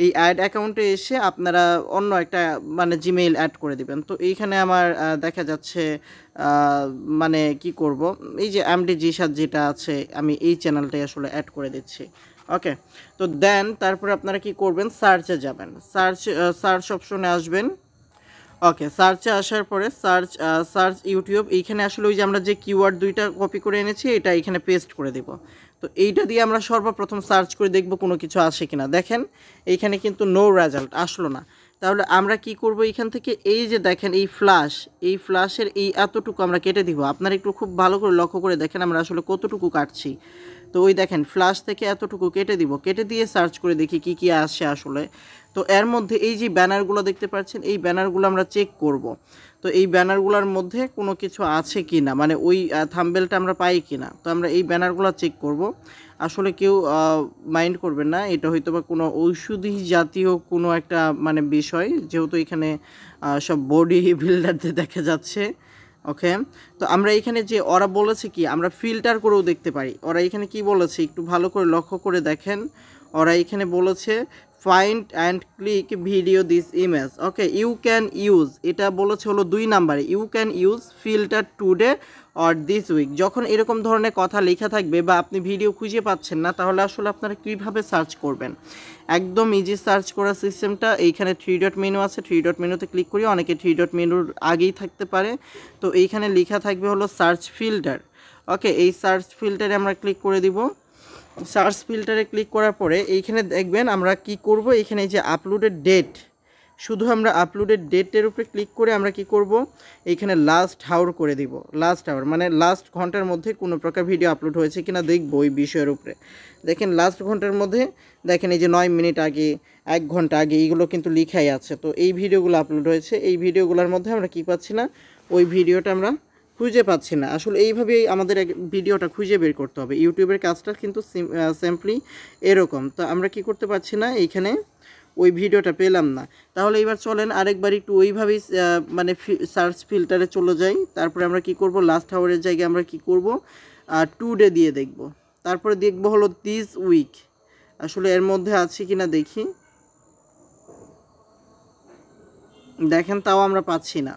এই অ্যাড অ্যাকাউন্টে এসে আপনারা অন্য একটা মানে জিমেইল অ্যাড করে দিবেন তো এইখানে আমার দেখা যাচ্ছে মানে কি করব এই যে এমডি জি সাত যেটা আছে আমি এই চ্যানেলটাই আসলে অ্যাড করে দিচ্ছি ওকে তো দেন তারপরে আপনারা কি করবেন সার্চে যাবেন সার্চ সার্চ অপশনে আসবেন ওকে সার্চে আসার পরে সার্চ সার্চ ইউটিউব এইখানে আসলে ওই যে আমরা যে কিওয়ার্ড দুইটা কপি করে এনেছি এটা এখানে পেস্ট করে দেবো তো এইটা দিয়ে আমরা সর্বপ্রথম সার্চ করে দেখব কোনো কিছু আসে কি না দেখেন এইখানে কিন্তু নো রেজাল্ট আসলো না তাহলে আমরা কি করব এখান থেকে এই যে দেখেন এই ফ্লাশ এই ফ্লাশের এই এতটুকু আমরা কেটে দিব আপনারা একটু খুব ভালো করে লক্ষ্য করে দেখেন আমরা আসলে কতটুকু কাটছি তো ওই দেখেন ফ্লাশ থেকে এতটুকু কেটে দিব কেটে দিয়ে সার্চ করে দেখি কি কি আসে আসলে তো এর মধ্যে এই যে ব্যানারগুলো দেখতে পাচ্ছেন এই ব্যানারগুলো আমরা চেক করব। তো এই ব্যানারগুলোর মধ্যে কোনো কিছু আছে কি না মানে ওই থাম্বেলটা আমরা পাই কি না তো আমরা এই ব্যানারগুলো চেক করব। আসলে কেউ মাইন্ড করবেন না এটা হয়তো বা কোনো ঔষধি জাতীয় কোনো একটা মানে বিষয় যেহেতু এখানে সব বডি বিল্ডারদের দেখা যাচ্ছে ওকে তো আমরা এখানে যে ওরা বলেছে কি আমরা ফিল্টার করেও দেখতে পারি ওরা এখানে কি বলেছে একটু ভালো করে লক্ষ্য করে দেখেন ওরা এখানে বলেছে find and click video this image okay you can use এটা বলেছে হলো দুই নাম্বারে you can use filter today or this week যখন এরকম ধরনের কথা লেখা থাকবে বা আপনি ভিডিও খুঁজে পাচ্ছেন না তাহলে আসলে আপনারা কীভাবে সার্চ করবেন একদম ইজি সার্চ করার সিস্টেমটা এইখানে থ্রি ডট মেনু আছে থ্রি ডট মেনুতে ক্লিক করি অনেকে থ্রি ডট মেনুর আগেই থাকতে পারে তো এইখানে লেখা থাকবে হলো সার্চ ফিল্টার ওকে এই সার্চ ফিল্টারে আমরা ক্লিক করে দিব সার্চ ফিল্টারে ক্লিক করার পরে এইখানে দেখবেন আমরা কি করব এখানে যে আপলোডের ডেট শুধু আমরা আপলোডের ডেটের উপরে ক্লিক করে আমরা কি করব এইখানে লাস্ট হাওর করে দিব লাস্ট হাওয়ার মানে লাস্ট ঘন্টার মধ্যে কোনো প্রকার ভিডিও আপলোড হয়েছে কিনা দেখব ওই বিষয়ের উপরে দেখেন লাস্ট ঘন্টার মধ্যে দেখেন এই যে নয় মিনিট আগে এক ঘন্টা আগে এইগুলো কিন্তু লিখাই আছে তো এই ভিডিওগুলো আপলোড হয়েছে এই ভিডিওগুলোর মধ্যে আমরা কি পাচ্ছি না ওই ভিডিওটা আমরা খুঁজে পাচ্ছি না আসলে এইভাবেই আমাদের এক ভিডিওটা খুঁজে বের করতে হবে ইউটিউবের কাজটা কিন্তু সিম্পলি এরকম তো আমরা কি করতে পারছি না এইখানে ওই ভিডিওটা পেলাম না তাহলে এবার চলেন আরেকবার একটু ওইভাবেই মানে সার্চ ফিল্টারে চলে যাই তারপরে আমরা কি করব লাস্ট আওয়ারের জায়গায় আমরা কি করব টু ডে দিয়ে দেখব তারপরে দেখব হলো দিস উইক আসলে এর মধ্যে আছে কি না দেখি দেখেন তাও আমরা পাচ্ছি না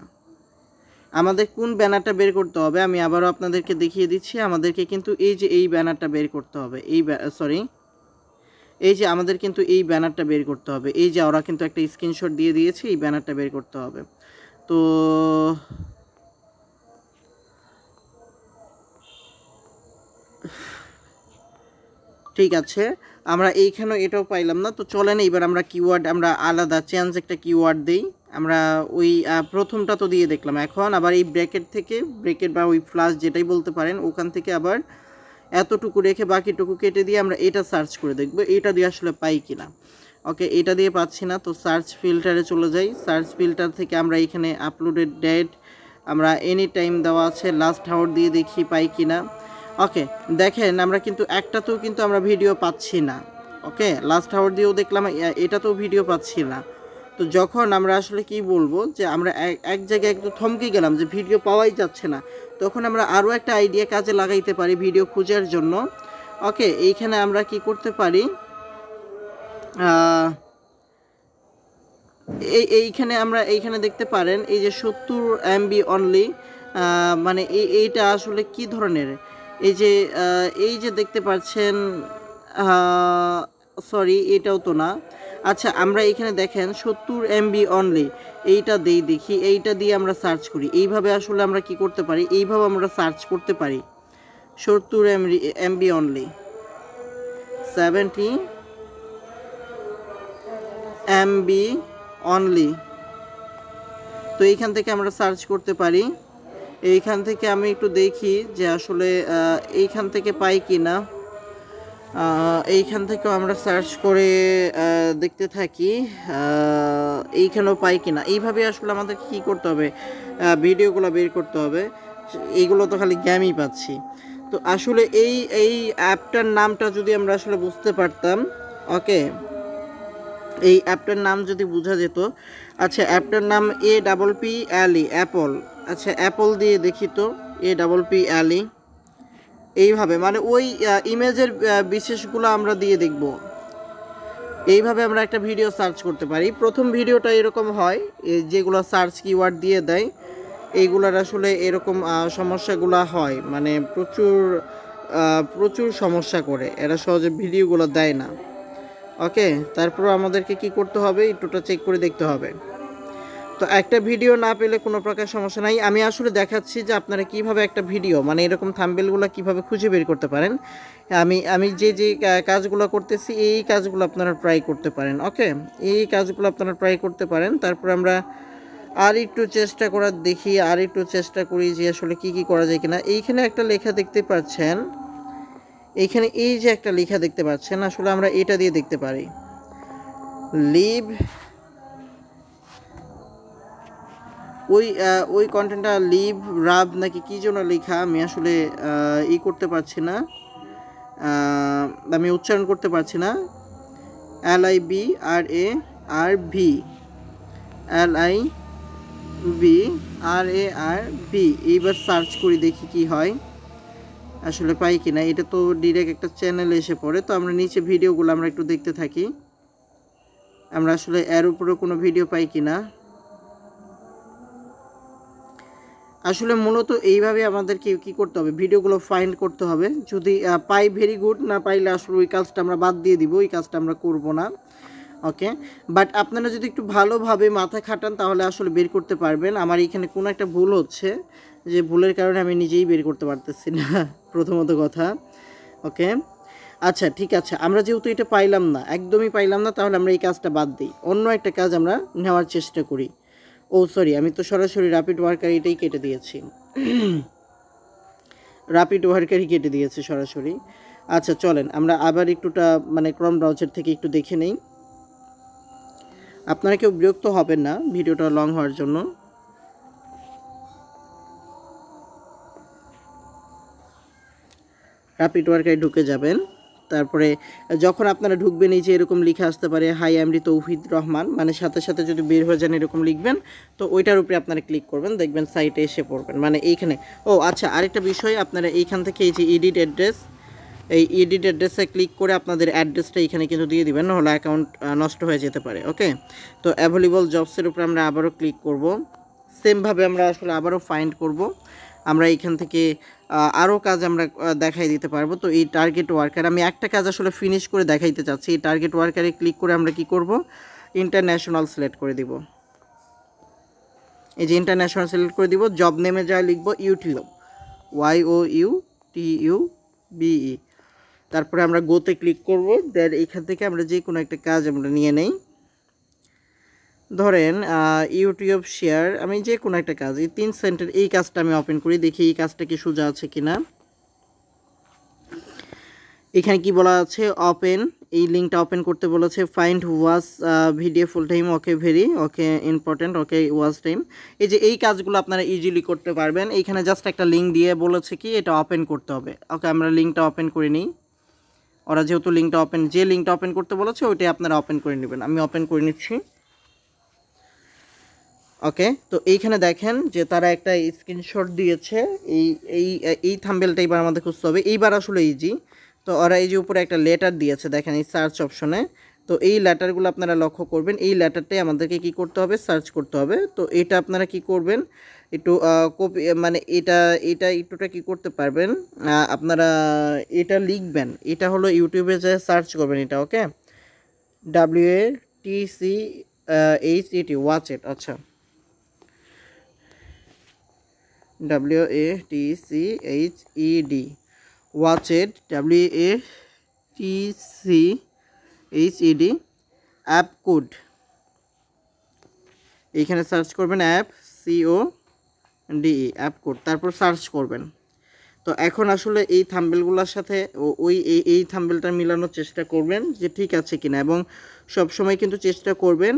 আমাদের কোন ব্যানারটা বের করতে হবে আমি আবারও আপনাদেরকে দেখিয়ে দিচ্ছি আমাদেরকে কিন্তু এই যে এই ব্যানারটা বের করতে হবে এই সরি এই যে আমাদের কিন্তু এই ব্যানারটা বের করতে হবে এই যে ওরা কিন্তু একটা স্ক্রিনশট দিয়ে দিয়েছে এই ব্যানারটা বের করতে হবে তো ঠিক আছে আমরা এইখানেও এটাও পাইলাম না তো চলে না এবার আমরা কিওয়ার্ড আমরা আলাদা চেঞ্জ একটা কিওয়ার্ড দিই আমরা ওই প্রথমটা তো দিয়ে দেখলাম এখন আবার এই ব্রেকেট থেকে ব্রেকেট বা ওই ফ্লাস যেটাই বলতে পারেন ওখান থেকে আবার এতটুকু রেখে বাকিটুকু কেটে দিয়ে আমরা এটা সার্চ করে দেখব এটা দিয়ে আসলে পাই কিনা ওকে এটা দিয়ে পাচ্ছি না তো সার্চ ফিল্টারে চলে যাই সার্চ ফিল্টার থেকে আমরা এখানে আপলোডের ডেট আমরা এনি টাইম দেওয়া আছে লাস্ট আওয়ার দিয়ে দেখি পাই কিনা ওকে দেখেন আমরা কিন্তু একটাতেও কিন্তু আমরা ভিডিও পাচ্ছি না ওকে লাস্ট আওয়ার দিয়েও দেখলাম এটাতেও ভিডিও পাচ্ছি না তো যখন আমরা আসলে কি বলবো যে আমরা এক জায়গায় একটু থমকে গেলাম যে ভিডিও পাওয়াই যাচ্ছে না তখন আমরা আরও একটা আইডিয়া কাজে লাগাইতে পারি ভিডিও খোঁজার জন্য ওকে এইখানে আমরা কি করতে পারি এই এইখানে আমরা এইখানে দেখতে পারেন এই যে সত্তর এমবি অনলি মানে এই এইটা আসলে কি ধরনের এই যে এই যে দেখতে পাচ্ছেন সরি এটাও তো না আচ্ছা আমরা এখানে দেখেন সত্তর এমবি অনলি এইটা দেই দেখি এইটা দিয়ে আমরা সার্চ করি এইভাবে আসলে আমরা কি করতে পারি এইভাবে আমরা সার্চ করতে পারি সত্তর MB MB only seventy MB only তো এইখান থেকে আমরা সার্চ করতে পারি এইখান থেকে আমি একটু দেখি যে আসলে এইখান থেকে পাই কি না এইখান থেকেও আমরা সার্চ করে দেখতে থাকি এইখানেও পাই কিনা এইভাবে আসলে আমাদের কি করতে হবে ভিডিওগুলো বের করতে হবে এইগুলো তো খালি গ্যামই পাচ্ছি তো আসলে এই এই অ্যাপটার নামটা যদি আমরা আসলে বুঝতে পারতাম ওকে এই অ্যাপটার নাম যদি বোঝা যেত আচ্ছা অ্যাপটার নাম A double P L E apple আচ্ছা অ্যাপল দিয়ে দেখি তো এ ডাবল পি অ্যালি এইভাবে মানে ওই ইমেজের বিশেষগুলো আমরা দিয়ে দেখব এইভাবে আমরা একটা ভিডিও সার্চ করতে পারি প্রথম ভিডিওটা এরকম হয় যেগুলো সার্চ কিওয়ার্ড দিয়ে দেয় এইগুলার আসলে এরকম সমস্যাগুলো হয় মানে প্রচুর প্রচুর সমস্যা করে এরা সহজে ভিডিওগুলো দেয় না ওকে তারপর আমাদেরকে কি করতে হবে একটুটা চেক করে দেখতে হবে তো একটা ভিডিও না পেলে কোনো প্রকার সমস্যা নাই আমি আসলে দেখাচ্ছি যে আপনারা কিভাবে একটা ভিডিও মানে এরকম থাম্বেলগুলো কিভাবে খুঁজে বের করতে পারেন আমি আমি যে যে কাজগুলো করতেছি এই কাজগুলো আপনারা ট্রাই করতে পারেন ওকে এই কাজগুলো আপনারা ট্রাই করতে পারেন তারপর আমরা আর একটু চেষ্টা করার দেখি আর একটু চেষ্টা করি যে আসলে কি কি করা যায় কিনা এইখানে একটা লেখা দেখতে পাচ্ছেন এইখানে এই যে একটা লেখা দেখতে পাচ্ছেন আসলে আমরা এটা দিয়ে দেখতে পারি লিভ ওই ওই কন্টেন্টটা লিভ রাব নাকি কী জন্য লেখা আমি আসলে ই করতে পারছি না আমি উচ্চারণ করতে পারছি না L I B R A R V L I B R A R B এইবার সার্চ করি দেখি কি হয় আসলে পাই কি না এটা তো ডিরেক্ট একটা চ্যানেল এসে পড়ে তো আমরা নিচে ভিডিওগুলো আমরা একটু দেখতে থাকি আমরা আসলে এর উপরেও কোনো ভিডিও পাই কি না আসলে মূলত এইভাবে আমাদেরকে কি করতে হবে ভিডিওগুলো ফাইন্ড করতে হবে যদি পাই ভেরি গুড না পাইলে আসলে ওই কাজটা আমরা বাদ দিয়ে দিব ওই কাজটা আমরা করব না ওকে বাট আপনারা যদি একটু ভালোভাবে মাথা খাটান তাহলে আসলে বের করতে পারবেন আমার এখানে কোনো একটা ভুল হচ্ছে যে ভুলের কারণে আমি নিজেই বের করতে পারতেছি না (laughs) প্রথমত কথা ওকে আচ্ছা ঠিক আছে আমরা যেহেতু এটা পাইলাম না একদমই পাইলাম না তাহলে আমরা এই কাজটা বাদ দিই অন্য একটা কাজ আমরা নেওয়ার চেষ্টা করি ও সরি আমি তো সরাসরি র্যাপিড ওয়ার্কার এটাই কেটে দিয়েছি র্যাপিড ওয়ার্কারই কেটে দিয়েছি সরাসরি আচ্ছা চলেন আমরা আবার একটুটা মানে ক্রম ব্রাউজার থেকে একটু দেখে নেই আপনারা কেউ বিরক্ত হবেন না ভিডিওটা লং হওয়ার জন্য র্যাপিড ওয়ার্কারে ঢুকে যাবেন তারপরে যখন আপনারা ঢুকবেন এই যে এরকম লিখে আসতে পারে হাই আমরি তৌহিদ রহমান মানে সাথে সাথে যদি বের হয়ে যান এরকম লিখবেন তো ওইটার উপরে আপনারা ক্লিক করবেন দেখবেন সাইটে এসে পড়বেন মানে এইখানে ও আচ্ছা আরেকটা বিষয় আপনারা এইখান থেকে এই যে এডিট অ্যাড্রেস এই এডিট অ্যাড্রেসে ক্লিক করে আপনাদের অ্যাড্রেসটা এখানে কিন্তু দিয়ে দিবেন নাহলে অ্যাকাউন্ট নষ্ট হয়ে যেতে পারে ওকে তো অ্যাভেলেবল জবসের উপরে আমরা আবারও ক্লিক করব সেমভাবে আমরা আসলে আবারও ফাইন্ড করব আমরা এখান থেকে আরও কাজ আমরা দেখাই দিতে পারবো তো এই টার্গেট ওয়ার্কার আমি একটা কাজ আসলে ফিনিশ করে দেখাইতে চাচ্ছি এই টার্গেট ওয়ার্কারে ক্লিক করে আমরা কি করব ইন্টারন্যাশনাল সিলেক্ট করে দিব এই যে ইন্টারন্যাশনাল সিলেক্ট করে দিব জব নেমে যা লিখবো YouTube Y O U T U B E তারপরে আমরা গোতে ক্লিক করব দেন এখান থেকে আমরা যে কোনো একটা কাজ আমরা নিয়ে নেই ধরেন ইউটিউব শেয়ার আমি যে কোনো একটা কাজ এই তিন সেন্টের এই কাজটা আমি ওপেন করি দেখি এই কাজটা কি সোজা আছে কি না এখানে কি বলা আছে ওপেন এই লিঙ্কটা ওপেন করতে বলেছে find was video full time okay very okay important okay was time এই যে এই কাজগুলো আপনারা ইজিলি করতে পারবেন এইখানে জাস্ট একটা লিঙ্ক দিয়ে বলেছে কি এটা ওপেন করতে হবে ওকে আমরা লিঙ্কটা ওপেন করে নিই ওরা যেহেতু লিঙ্কটা ওপেন যে লিঙ্কটা ওপেন করতে বলেছে ওইটাই আপনারা ওপেন করে নেবেন আমি ওপেন করে নিচ্ছি ওকে তো এইখানে দেখেন যে তারা একটা স্ক্রিনশট দিয়েছে এই এই এই থাম্বেলটা এইবার আমাদের খুঁজতে হবে এইবার আসলে ইজি তো ওরা এই যে উপরে একটা লেটার দিয়েছে দেখেন এই সার্চ অপশনে তো এই লেটারগুলো আপনারা লক্ষ্য করবেন এই লেটারটাই আমাদেরকে কি করতে হবে সার্চ করতে হবে তো এটা আপনারা কি করবেন একটু কপি মানে এটা এটা একটুটা কি করতে পারবেন আপনারা এটা লিখবেন এটা হলো ইউটিউবে যে সার্চ করবেন এটা okay W A T C H E T watch at আচ্ছা W A T C H E D watched W A T C H E D app code এইখানে সার্চ করবেন app C O D E app code তারপর search করবেন তো এখন আসলে এই থাম্বেলগুলোর সাথে ওই এই এই থাম্বেলটা মিলানোর চেষ্টা করবেন যে ঠিক আছে কিনা এবং সব সময় কিন্তু চেষ্টা করবেন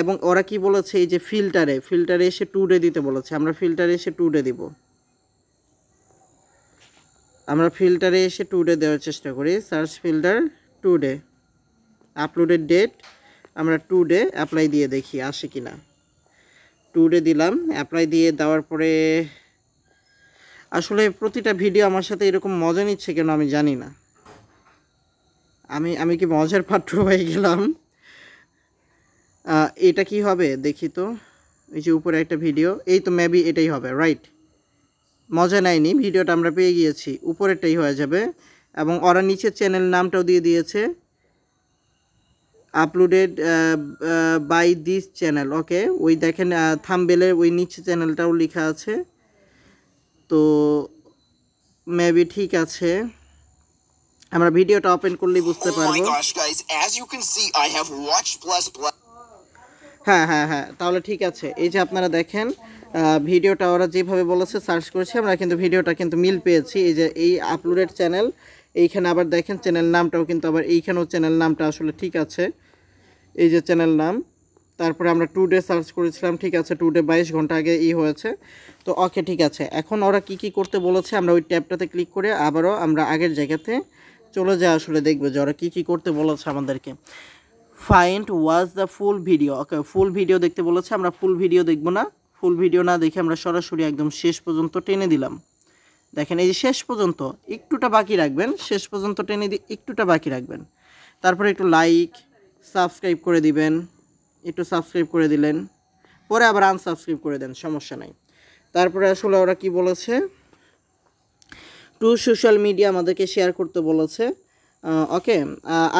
এবং ওরা কি বলেছে এই যে ফিল্টারে ফিল্টারে এসে টুডে দিতে বলেছে আমরা ফিল্টারে এসে টুডে দিব আমরা ফিল্টারে এসে টুডে দেওয়ার চেষ্টা করি সার্চ ফিল্টার টুডে আপলোডের ডেট আমরা টুডে অ্যাপ্লাই দিয়ে দেখি আসে কি না টুডে দিলাম অ্যাপ্লাই দিয়ে দেওয়ার পরে আসলে প্রতিটা ভিডিও আমার সাথে এরকম মজা নিচ্ছে কেন আমি জানি না আমি আমি কি মজার পাঠ্য হয়ে গেলাম এটা কি হবে দেখি তো এই যে উপরে একটা ভিডিও এই তো মেবি এটাই হবে রাইট মজা নেয়নি ভিডিওটা আমরা পেয়ে গিয়েছি উপরেরটাই হয়ে যাবে এবং ওরা নিচের চ্যানেল নামটাও দিয়ে দিয়েছে uploaded by this channel okay ওই দেখেন থামবেলে ওই নিচে চ্যানেলটাও লেখা আছে তো মেবি ঠিক আছে আমরা ভিডিওটা ওপেন করলেই বুঝতে oh পারবো হ্যাঁ হ্যাঁ হ্যাঁ তাহলে ঠিক আছে এই যে আপনারা দেখেন ভিডিওটা ওরা যেভাবে বলেছে সার্চ করেছি আমরা কিন্তু ভিডিওটা কিন্তু মিল পেয়েছি এই যে এই আপলোডেড চ্যানেল এইখানে আবার দেখেন চ্যানেল নামটাও কিন্তু আবার এইখানেও চ্যানেল নামটা আসলে ঠিক আছে এই যে চ্যানেল নাম তারপরে আমরা টু ডে সার্চ করেছিলাম ঠিক আছে টু ডে বাইশ ঘন্টা আগে ই হয়েছে তো ওকে ঠিক আছে এখন ওরা কি কি করতে বলেছে আমরা ওই ট্যাবটাতে ক্লিক করে আবারও আমরা আগের জায়গাতে চলে যাওয়া আসলে দেখবো যে ওরা কী কী করতে বলেছে আমাদেরকে find was the full video okay full video দেখতে বলেছে আমরা ফুল ভিডিও দেখব না ফুল ভিডিও না দেখে আমরা সরাসরি একদম শেষ পর্যন্ত টেনে দিলাম দেখেন এই যে শেষ পর্যন্ত একটুটা বাকি রাখবেন শেষ পর্যন্ত টেনে দিয়ে একটুটা বাকি রাখবেন তারপরে একটু লাইক সাবস্ক্রাইব করে দিবেন একটু সাবস্ক্রাইব করে দিলেন পরে আবার আনসাবস্ক্রাইব করে দেন সমস্যা নাই তারপরে আসলে ওরা কি বলেছে টু সোশ্যাল মিডিয়া আমাদেরকে শেয়ার করতে বলেছে ওকে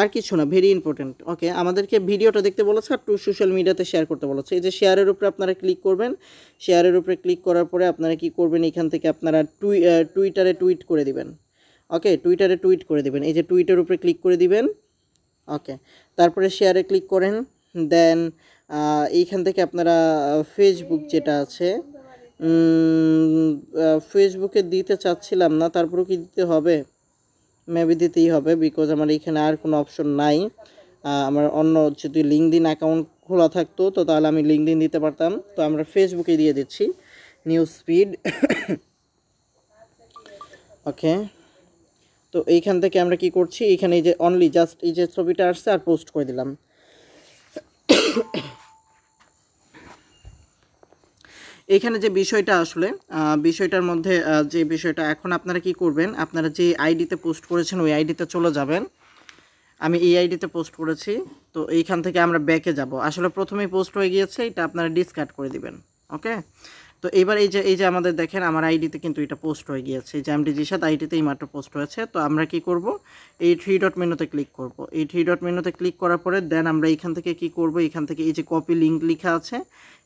আর কিছু না ভেরি ইম্পর্টেন্ট ওকে আমাদেরকে ভিডিওটা দেখতে বলেছে আর টু সোশ্যাল মিডিয়াতে শেয়ার করতে বলেছে এই যে শেয়ারের উপরে আপনারা ক্লিক করবেন শেয়ারের উপরে ক্লিক করার পরে আপনারা কি করবেন এখান থেকে আপনারা টুই টুইটারে টুইট করে দিবেন ওকে টুইটারে টুইট করে দিবেন এই যে টুইটার উপরে ক্লিক করে দিবেন ওকে তারপরে শেয়ারে ক্লিক করেন দেন এইখান থেকে আপনারা ফেসবুক যেটা আছে ফেসবুকে দিতে চাচ্ছিলাম না তারপরেও কি দিতে হবে মেবি দিতেই হবে বিকজ আমার এখানে আর কোনো অপশন নাই আমার অন্য যদি লিঙ্কদিন অ্যাকাউন্ট খোলা থাকতো তো তাহলে আমি লিঙ্কদিন দিতে পারতাম তো আমরা ফেসবুকে দিয়ে দিচ্ছি নিউজ স্পিড ওকে তো এইখান থেকে আমরা কি করছি এখানে এই যে অনলি জাস্ট এই যে ছবিটা আসছে আর পোস্ট করে দিলাম এখানে যে বিষয়টা আসলে বিষয়টার মধ্যে যে বিষয়টা এখন আপনারা কি করবেন আপনারা যে আইডিতে পোস্ট করেছেন ওই আইডিতে চলে যাবেন আমি এই আইডিতে পোস্ট করেছি তো এইখান থেকে আমরা ব্যাকে যাব আসলে প্রথমেই পোস্ট হয়ে গিয়েছে এটা আপনারা ডিসকার্ড করে দিবেন ওকে তো এবার এই যে এই যে আমাদের দেখেন আমার আইডিতে কিন্তু এটা পোস্ট হয়ে গিয়েছে যে আমি জিসাদ আইডিতে এই মাত্র পোস্ট হয়েছে তো আমরা কি করব এই থ্রি ডট মেনুতে ক্লিক করব এই থ্রি ডট মেনুতে ক্লিক করার পরে দেন আমরা এখান থেকে কি করব এখান থেকে এই যে কপি লিঙ্ক লেখা আছে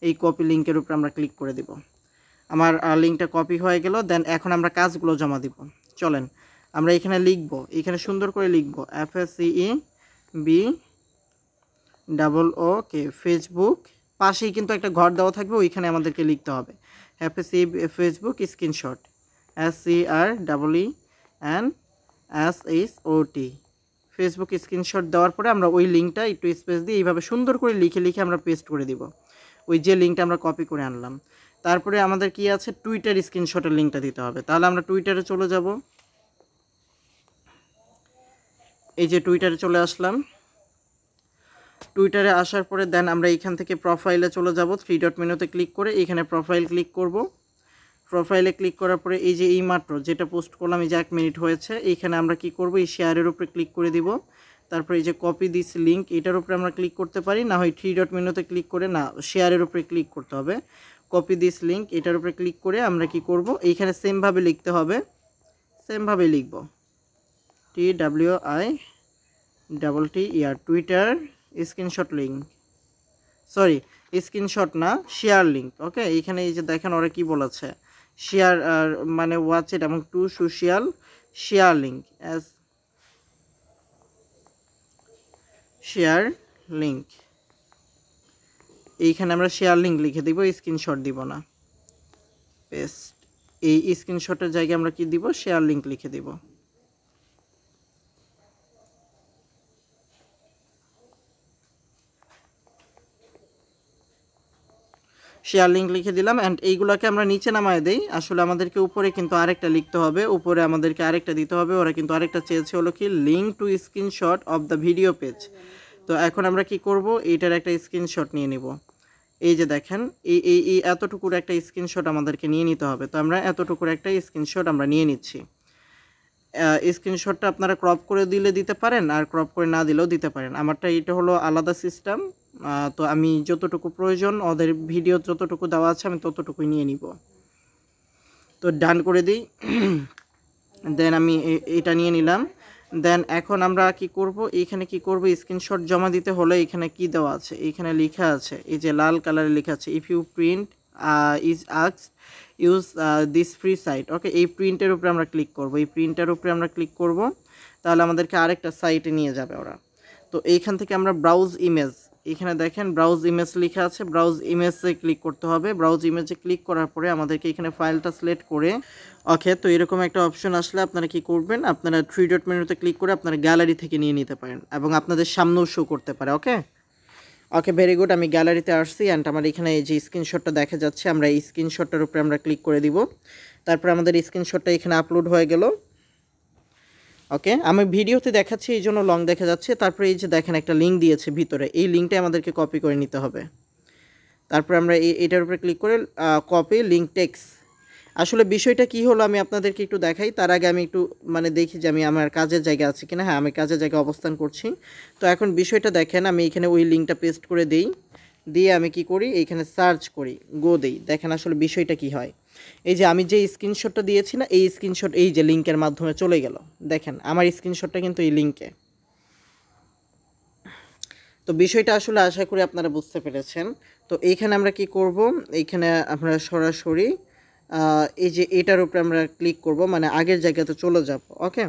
এই কপি লিঙ্কের উপরে আমরা ক্লিক করে দিব আমার লিঙ্কটা কপি হয়ে গেল দেন এখন আমরা কাজগুলো জমা দিব চলেন আমরা এখানে লিখব এখানে সুন্দর করে লিখব F S C E B double O K Facebook পাশেই কিন্তু একটা ঘর দেওয়া থাকবে ওইখানে আমাদেরকে লিখতে হবে C Facebook screenshot S C R double E and S H O T Facebook screenshot দেওয়ার পরে আমরা ওই লিঙ্কটা একটু স্পেস দিয়ে এইভাবে সুন্দর করে লিখে লিখে আমরা পেস্ট করে দিব ওই যে লিঙ্কটা আমরা কপি করে আনলাম তারপরে আমাদের কি আছে টুইটার স্ক্রিনশটের লিঙ্কটা দিতে হবে তাহলে আমরা টুইটারে চলে যাব এই যে টুইটারে চলে আসলাম টুইটারে আসার পরে দেন আমরা এখান থেকে প্রোফাইলে চলে যাব থ্রি ডট মেনুতে ক্লিক করে এখানে প্রোফাইল ক্লিক করব প্রোফাইলে ক্লিক করার পরে এই যে এই মাত্র যেটা পোস্ট করলাম এই যে এক মিনিট হয়েছে এইখানে আমরা কি করব এই শেয়ারের উপরে ক্লিক করে দিব তারপরে এই যে কপি দিস লিঙ্ক এটার উপরে আমরা ক্লিক করতে পারি না হয় থ্রি ডট মেনুতে ক্লিক করে না শেয়ারের উপরে ক্লিক করতে হবে কপি দিস লিঙ্ক এটার উপরে ক্লিক করে আমরা কি করব এইখানে সেমভাবে লিখতে হবে সেমভাবে লিখব T W I double T E R Twitter screenshot link sorry screenshot না শেয়ার লিঙ্ক ওকে এখানে এই যে দেখেন ওরা কি বলেছে শেয়ার মানে ওয়াচ ইট এবং to social share link as share link এইখানে আমরা শেয়ার লিঙ্ক লিখে দিব স্ক্রিনশট দিব না পেস্ট এই স্ক্রিনশটের জায়গায় আমরা কি দিব শেয়ার লিঙ্ক লিখে দিব শেয়ার লিঙ্ক লিখে দিলাম অ্যান্ড এইগুলোকে আমরা নিচে নামায় দিই আসলে আমাদেরকে উপরে কিন্তু আরেকটা লিখতে হবে উপরে আমাদেরকে আরেকটা দিতে হবে ওরা কিন্তু আরেকটা চেয়েছে হলো কি link to screenshot of the video page তো এখন আমরা কি করব এইটার একটা স্ক্রিনশট নিয়ে নিব এই যে দেখেন এই এই এতটুকুর একটা স্ক্রিনশট আমাদেরকে নিয়ে নিতে হবে তো আমরা এতটুকুর একটা স্ক্রিনশট আমরা নিয়ে নিচ্ছি স্ক্রিনশটটা আপনারা ক্রপ করে দিলে দিতে পারেন আর ক্রপ করে না দিলেও দিতে পারেন আমারটা এটা হলো আলাদা সিস্টেম তো আমি যতটুকু প্রয়োজন ওদের ভিডিও যতটুকু দেওয়া আছে আমি ততটুকুই নিয়ে নিব তো ডান করে দিই দেন (clears throat) আমি এটা নিয়ে নিলাম দেন এখন আমরা কি করব এইখানে কি করব স্ক্রিনশট জমা দিতে হলে এখানে কি দেওয়া আছে এখানে লেখা আছে এই যে লাল কালারে লেখা আছে ইফ ইউ প্রিন্ট ইজ আক্স use this free site okay এই প্রিন্টের উপরে আমরা ক্লিক করব এই প্রিন্টের উপরে আমরা ক্লিক করব তাহলে আমাদেরকে আরেকটা সাইটে নিয়ে যাবে ওরা তো এইখান থেকে আমরা ব্রাউজ ইমেজ এখানে দেখেন ব্রাউজ ইমেজ লেখা আছে ব্রাউজ ইমেজে ক্লিক করতে হবে ব্রাউজ ইমেজে ক্লিক করার পরে আমাদেরকে এখানে ফাইলটা সিলেক্ট করে ওকে তো এরকম একটা অপশন আসলে আপনারা কি করবেন আপনারা থ্রি ডট মেনুতে ক্লিক করে আপনারা গ্যালারি থেকে নিয়ে নিতে পারেন এবং আপনাদের সামনেও শো করতে পারে ওকে ওকে ভেরি গুড আমি গ্যালারিতে আসছি অ্যান্ড আমার এখানে এই যে স্ক্রিনশটটা দেখা যাচ্ছে আমরা এই স্ক্রিনশটটার উপরে আমরা ক্লিক করে দিব তারপর আমাদের স্ক্রিনশটটা এখানে আপলোড হয়ে গেল ওকে আমি ভিডিওতে দেখাচ্ছি এই জন্য লং দেখা যাচ্ছে তারপরে এই যে দেখেন একটা লিঙ্ক দিয়েছে ভিতরে এই লিঙ্কটাই আমাদেরকে কপি করে নিতে হবে তারপর আমরা এটার উপরে ক্লিক করে কপি লিঙ্ক টেক্স আসলে বিষয়টা কি হলো আমি আপনাদেরকে একটু দেখাই তার আগে আমি একটু মানে দেখি যে আমি আমার কাজের জায়গা আছে কিনা হ্যাঁ আমি কাজের জায়গায় অবস্থান করছি তো এখন বিষয়টা দেখেন আমি এখানে ওই লিঙ্কটা পেস্ট করে দিই দিয়ে আমি কি করি এইখানে সার্চ করি গো দেই দেখেন আসলে বিষয়টা কি হয় এই যে আমি যে স্ক্রিনশটটা দিয়েছি না এই স্ক্রিনশট এই যে লিঙ্কের মাধ্যমে চলে গেল দেখেন আমার স্ক্রিনশটটা কিন্তু এই লিঙ্কে তো বিষয়টা আসলে আশা করি আপনারা বুঝতে পেরেছেন তো এইখানে আমরা কি করব এইখানে আপনারা সরাসরি এই যে এটার উপরে আমরা ক্লিক করব মানে আগের জায়গাতে চলে যাব ওকে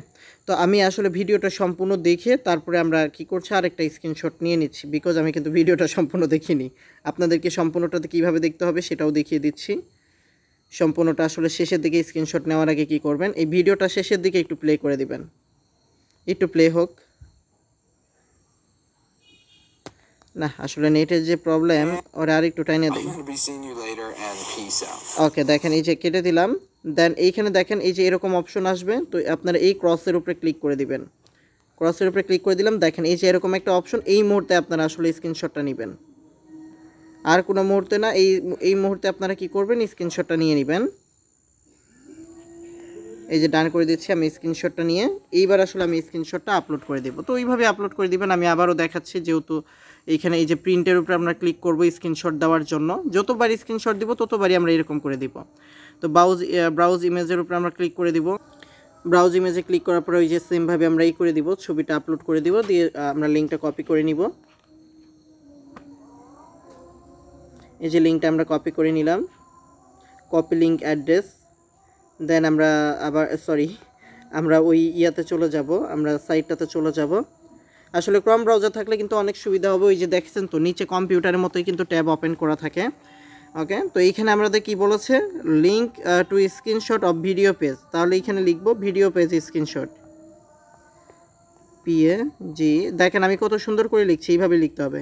তো আমি আসলে ভিডিওটা সম্পূর্ণ দেখে তারপরে আমরা কি করছি আরেকটা স্ক্রিনশট নিয়ে নিচ্ছি বিকজ আমি কিন্তু ভিডিওটা সম্পূর্ণ দেখিনি আপনাদেরকে সম্পূর্ণটাতে কিভাবে দেখতে হবে সেটাও দেখিয়ে দিচ্ছি সম্পূর্ণটা আসলে শেষের দিকে স্ক্রিনশট নেওয়ার আগে কি করবেন এই ভিডিওটা শেষের দিকে একটু প্লে করে দিবেন একটু প্লে হোক না আসলে নেটের যে প্রবলেম ওরা আরেকটু টাইনে দিই ওকে দেখেন এই যে কেটে দিলাম দেন এইখানে দেখেন এই যে এরকম অপশন আসবে তো আপনারা এই ক্রসের উপরে ক্লিক করে দিবেন ক্রসের উপরে ক্লিক করে দিলাম দেখেন এই যে এরকম একটা অপশন এই মুহূর্তে আপনারা আসলে স্ক্রিনশটটা নেবেন আর কোনো মুহূর্তে না এই এই মুহূর্তে আপনারা কি করবেন স্ক্রিনশটটা নিয়ে নেবেন এই যে ডান করে দিচ্ছি আমি স্ক্রিনশটটা নিয়ে এইবার আসলে আমি স্ক্রিনশটটা আপলোড করে দেবো তো ওইভাবে আপলোড করে দিবেন আমি আবারও দেখাচ্ছি যেহেতু এইখানে এই যে প্রিন্টের উপরে আমরা ক্লিক করব স্ক্রিনশট দেওয়ার জন্য যতবার স্ক্রিনশট দিব ততবারই আমরা এরকম করে দিব তো ব্রাউজ ব্রাউজ ইমেজের উপরে আমরা ক্লিক করে দিব ব্রাউজ ইমেজে ক্লিক করার পরে ওই যে সেমভাবে আমরা এই করে দিব ছবিটা আপলোড করে দিব দিয়ে আমরা লিঙ্কটা কপি করে নিব এই যে লিঙ্কটা আমরা কপি করে নিলাম কপি লিঙ্ক অ্যাড্রেস দেন আমরা আবার সরি আমরা ওই ইয়াতে চলে যাব আমরা সাইটটাতে চলে যাব আসলে ক্রম ব্রাউজার থাকলে কিন্তু অনেক সুবিধা হবে ওই যে দেখেছেন তো নিচে কম্পিউটারের মতোই কিন্তু ট্যাব ওপেন করা থাকে ওকে তো এইখানে আমাদের কি বলেছে link to screenshot of video page তাহলে এইখানে লিখবো video page screenshot P A G দেখেন আমি কত সুন্দর করে লিখছি এইভাবে লিখতে হবে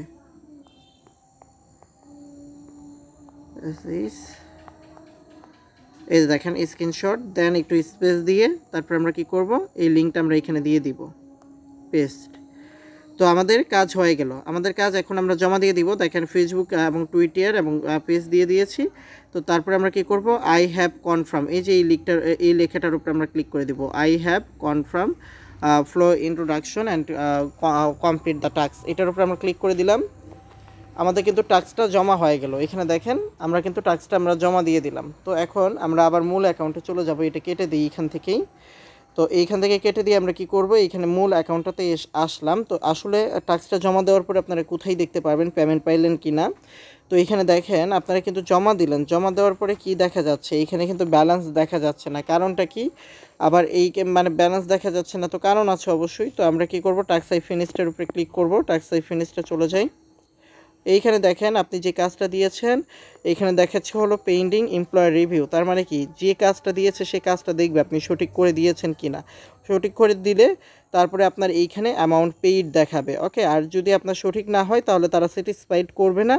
এই দেখেন স্ক্রিনশট দেন একটু স্পেস দিয়ে তারপর আমরা কি করব এই লিঙ্কটা আমরা এখানে দিয়ে দিব পেস্ট তো আমাদের কাজ হয়ে গেল আমাদের কাজ এখন আমরা জমা দিয়ে দিব দেখেন ফেসবুক এবং টুইটার এবং পেজ দিয়ে দিয়েছি তো তারপরে আমরা কি করব আই হ্যাভ কনফার্ম এই যে এই লিখটার এই লেখাটার উপরে আমরা ক্লিক করে দিব I have confirm flow introduction and complete the task এটার উপরে আমরা ক্লিক করে দিলাম আমাদের কিন্তু টাস্কটা জমা হয়ে গেল এখানে দেখেন আমরা কিন্তু টাস্কটা আমরা জমা দিয়ে দিলাম তো এখন আমরা আবার মূল অ্যাকাউন্টে চলে যাব এটা কেটে দিই এখান থেকেই তো এইখান থেকে কেটে দিয়ে আমরা কি করব এইখানে মূল অ্যাকাউন্টটাতে আসলাম তো আসলে ট্যাক্সটা জমা দেওয়ার পরে আপনারা কোথায় দেখতে পারবেন পেমেন্ট পাইলেন কি না তো এইখানে দেখেন আপনারা কিন্তু জমা দিলেন জমা দেওয়ার পরে কি দেখা যাচ্ছে এইখানে কিন্তু ব্যালেন্স দেখা যাচ্ছে না কারণটা কি আবার এই মানে ব্যালেন্স দেখা যাচ্ছে না তো কারণ আছে অবশ্যই তো আমরা কি করব ট্যাক্স আই ফিনিস্টের উপরে ক্লিক করব ট্যাক্স আই ফিনিস্টে চলে যাই এইখানে দেখেন আপনি যে কাজটা দিয়েছেন এইখানে দেখাচ্ছে হলো পেন্ডিং এমপ্লয়ার রিভিউ তার মানে কি যে কাজটা দিয়েছে সে কাজটা দেখবে আপনি সঠিক করে দিয়েছেন কি না সঠিক করে দিলে তারপরে আপনার এইখানে অ্যামাউন্ট পেইড দেখাবে ওকে আর যদি আপনার সঠিক না হয় তাহলে তারা স্যাটিসফাইড করবে না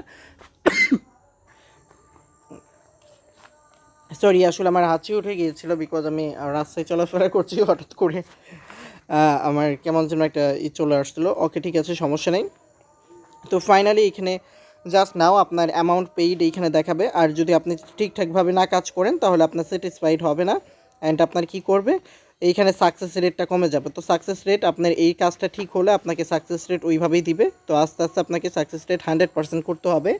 সরি আসলে আমার হাঁচি উঠে গিয়েছিল বিকজ আমি রাস্তায় চলাফেরা করছি হঠাৎ করে আমার কেমন যেন একটা ই চলে আসছিলো ওকে ঠিক আছে সমস্যা নেই তো ফাইনালি এখানে জাস্ট নাও আপনার অ্যামাউন্ট পেইড এইখানে দেখাবে আর যদি আপনি ঠিকঠাকভাবে না কাজ করেন তাহলে আপনার স্যাটিসফাইড হবে না অ্যান্ড আপনার কি করবে এইখানে সাকসেস রেটটা কমে যাবে তো সাকসেস রেট আপনার এই কাজটা ঠিক হলে আপনাকে সাকসেস রেট ওইভাবেই দিবে তো আস্তে আস্তে আপনাকে সাকসেস রেট হান্ড্রেড পারসেন্ট করতে হবে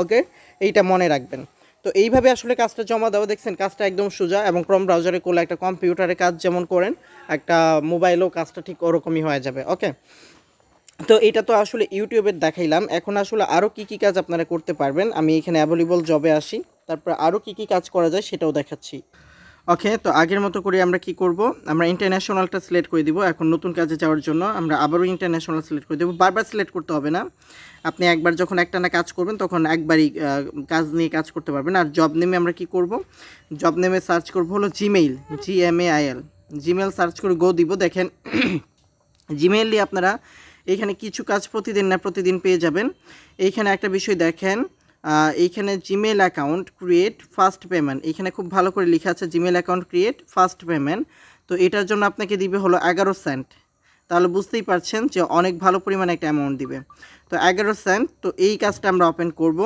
ওকে এইটা মনে রাখবেন তো এইভাবে আসলে কাজটা জমা দেওয়া দেখছেন কাজটা একদম সোজা এবং ক্রম ব্রাউজারে করলে একটা কম্পিউটারে কাজ যেমন করেন একটা মোবাইলেও কাজটা ঠিক ওরকমই হয়ে যাবে ওকে তো এটা তো আসলে ইউটিউবে দেখাইলাম এখন আসলে আরও কি কি কাজ আপনারা করতে পারবেন আমি এখানে অ্যাভেলেবল জবে আসি তারপর আরও কি কি কাজ করা যায় সেটাও দেখাচ্ছি ওকে তো আগের মতো করে আমরা কি করব আমরা ইন্টারন্যাশনালটা সিলেক্ট করে দিব এখন নতুন কাজে যাওয়ার জন্য আমরা আবারও ইন্টারন্যাশনাল সিলেক্ট করে দেবো বারবার সিলেক্ট করতে হবে না আপনি একবার যখন একটা না কাজ করবেন তখন একবারই কাজ নিয়ে কাজ করতে পারবেন আর জব নেমে আমরা কি করব জব নেমে সার্চ করব হলো জিমেইল জিএমএআইএল জিমেল সার্চ করে গো দিব দেখেন জিমেইলই (clears throat) আপনারা এইখানে কিছু কাজ প্রতিদিন না প্রতিদিন পেয়ে যাবেন এইখানে একটা বিষয় দেখেন এইখানে Gmail account create first payment এখানে খুব ভালো করে লেখা আছে Gmail account create first payment তো এটার জন্য আপনাকে দিবে হলো এগারো সেন্ট তাহলে বুঝতেই পারছেন যে অনেক ভালো পরিমাণে একটা অ্যামাউন্ট দিবে তো এগারো সেন্ট তো এই কাজটা আমরা ওপেন করব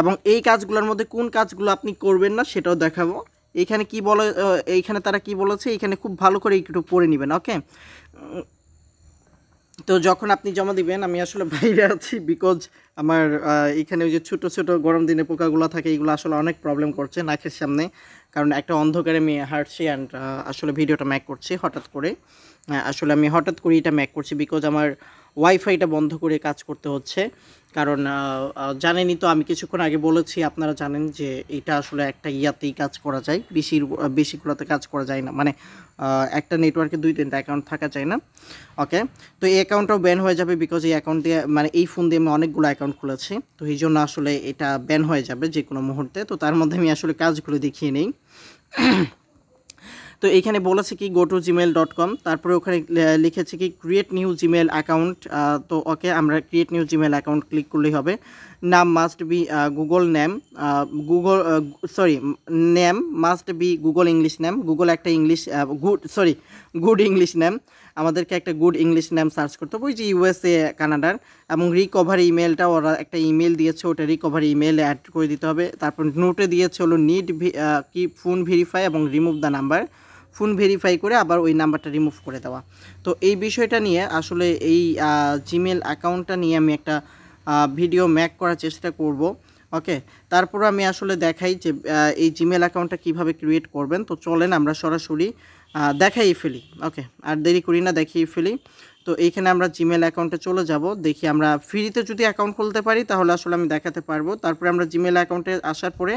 এবং এই কাজগুলোর মধ্যে কোন কাজগুলো আপনি করবেন না সেটাও দেখাবো এইখানে কি বলে এইখানে তারা কি বলেছে এখানে খুব ভালো করে একটু পড়ে নেবেন ওকে তো যখন আপনি জমা দিবেন আমি আসলে বাইরে আছি বিকজ আমার এখানে ওই যে ছোটো ছোটো গরম দিনে পোকাগুলো থাকে এগুলো আসলে অনেক প্রবলেম করছে নাকের সামনে কারণ একটা অন্ধকারে আমি হাঁটছি অ্যান্ড আসলে ভিডিওটা ম্যাক করছি হঠাৎ করে আসলে আমি হঠাৎ করে এটা ম্যাক করছি বিকজ আমার ওয়াইফাইটা বন্ধ করে কাজ করতে হচ্ছে কারণ জানেনই তো আমি কিছুক্ষণ আগে বলেছি আপনারা জানেন যে এটা আসলে একটা ইয়াতেই কাজ করা যায় বেশির বেশিগুলোতে কাজ করা যায় না মানে একটা নেটওয়ার্কে দুই তিনটা অ্যাকাউন্ট থাকা যায় না ওকে তো এই অ্যাকাউন্টটাও ব্যান হয়ে যাবে বিকজ এই অ্যাকাউন্ট দিয়ে মানে এই ফোন দিয়ে আমি অনেকগুলো অ্যাকাউন্ট খুলেছি তো এই জন্য আসলে এটা ব্যান হয়ে যাবে যে কোনো মুহূর্তে তো তার মধ্যে আমি আসলে কাজগুলো দেখিয়ে নিই তো এখানে বলেছে কি go to Gmail dot com তারপরে ওখানে লিখেছে কি ক্রিয়েট নিউ জিমেল অ্যাকাউন্ট তো ওকে আমরা create new Gmail account click করলেই হবে নাম must be Google name Google sorry name must be Google English name Google একটা English good sorry good English name আমাদেরকে একটা গুড ইংলিশ নেম সার্চ করতে হবে ওই যে ইউএসএ কানাডার এবং রিকভারি ইমেলটা ওরা একটা ইমেল দিয়েছে ওটা রিকভারি ইমেলে অ্যাড করে দিতে হবে তারপর নোটে দিয়েছে হলো নিড কি ফোন ভেরিফাই এবং remove the number phone verify করে আবার ওই নাম্বারটা রিমুভ করে দেওয়া তো এই বিষয়টা নিয়ে আসলে এই জিমেল অ্যাকাউন্টটা নিয়ে আমি একটা ভিডিও ম্যাক করার চেষ্টা করব ওকে তারপর আমি আসলে দেখাই যে এই জিমেল অ্যাকাউন্টটা কিভাবে ক্রিয়েট করবেন তো চলেন আমরা সরাসরি দেখাই ফেলি ওকে আর দেরি করি না দেখিয়ে ফেলি তো এইখানে আমরা জিমেল অ্যাকাউন্টে চলে যাব দেখি আমরা ফ্রিতে যদি অ্যাকাউন্ট খুলতে পারি তাহলে আসলে আমি দেখাতে পারবো তারপরে আমরা জিমেল অ্যাকাউন্টে আসার পরে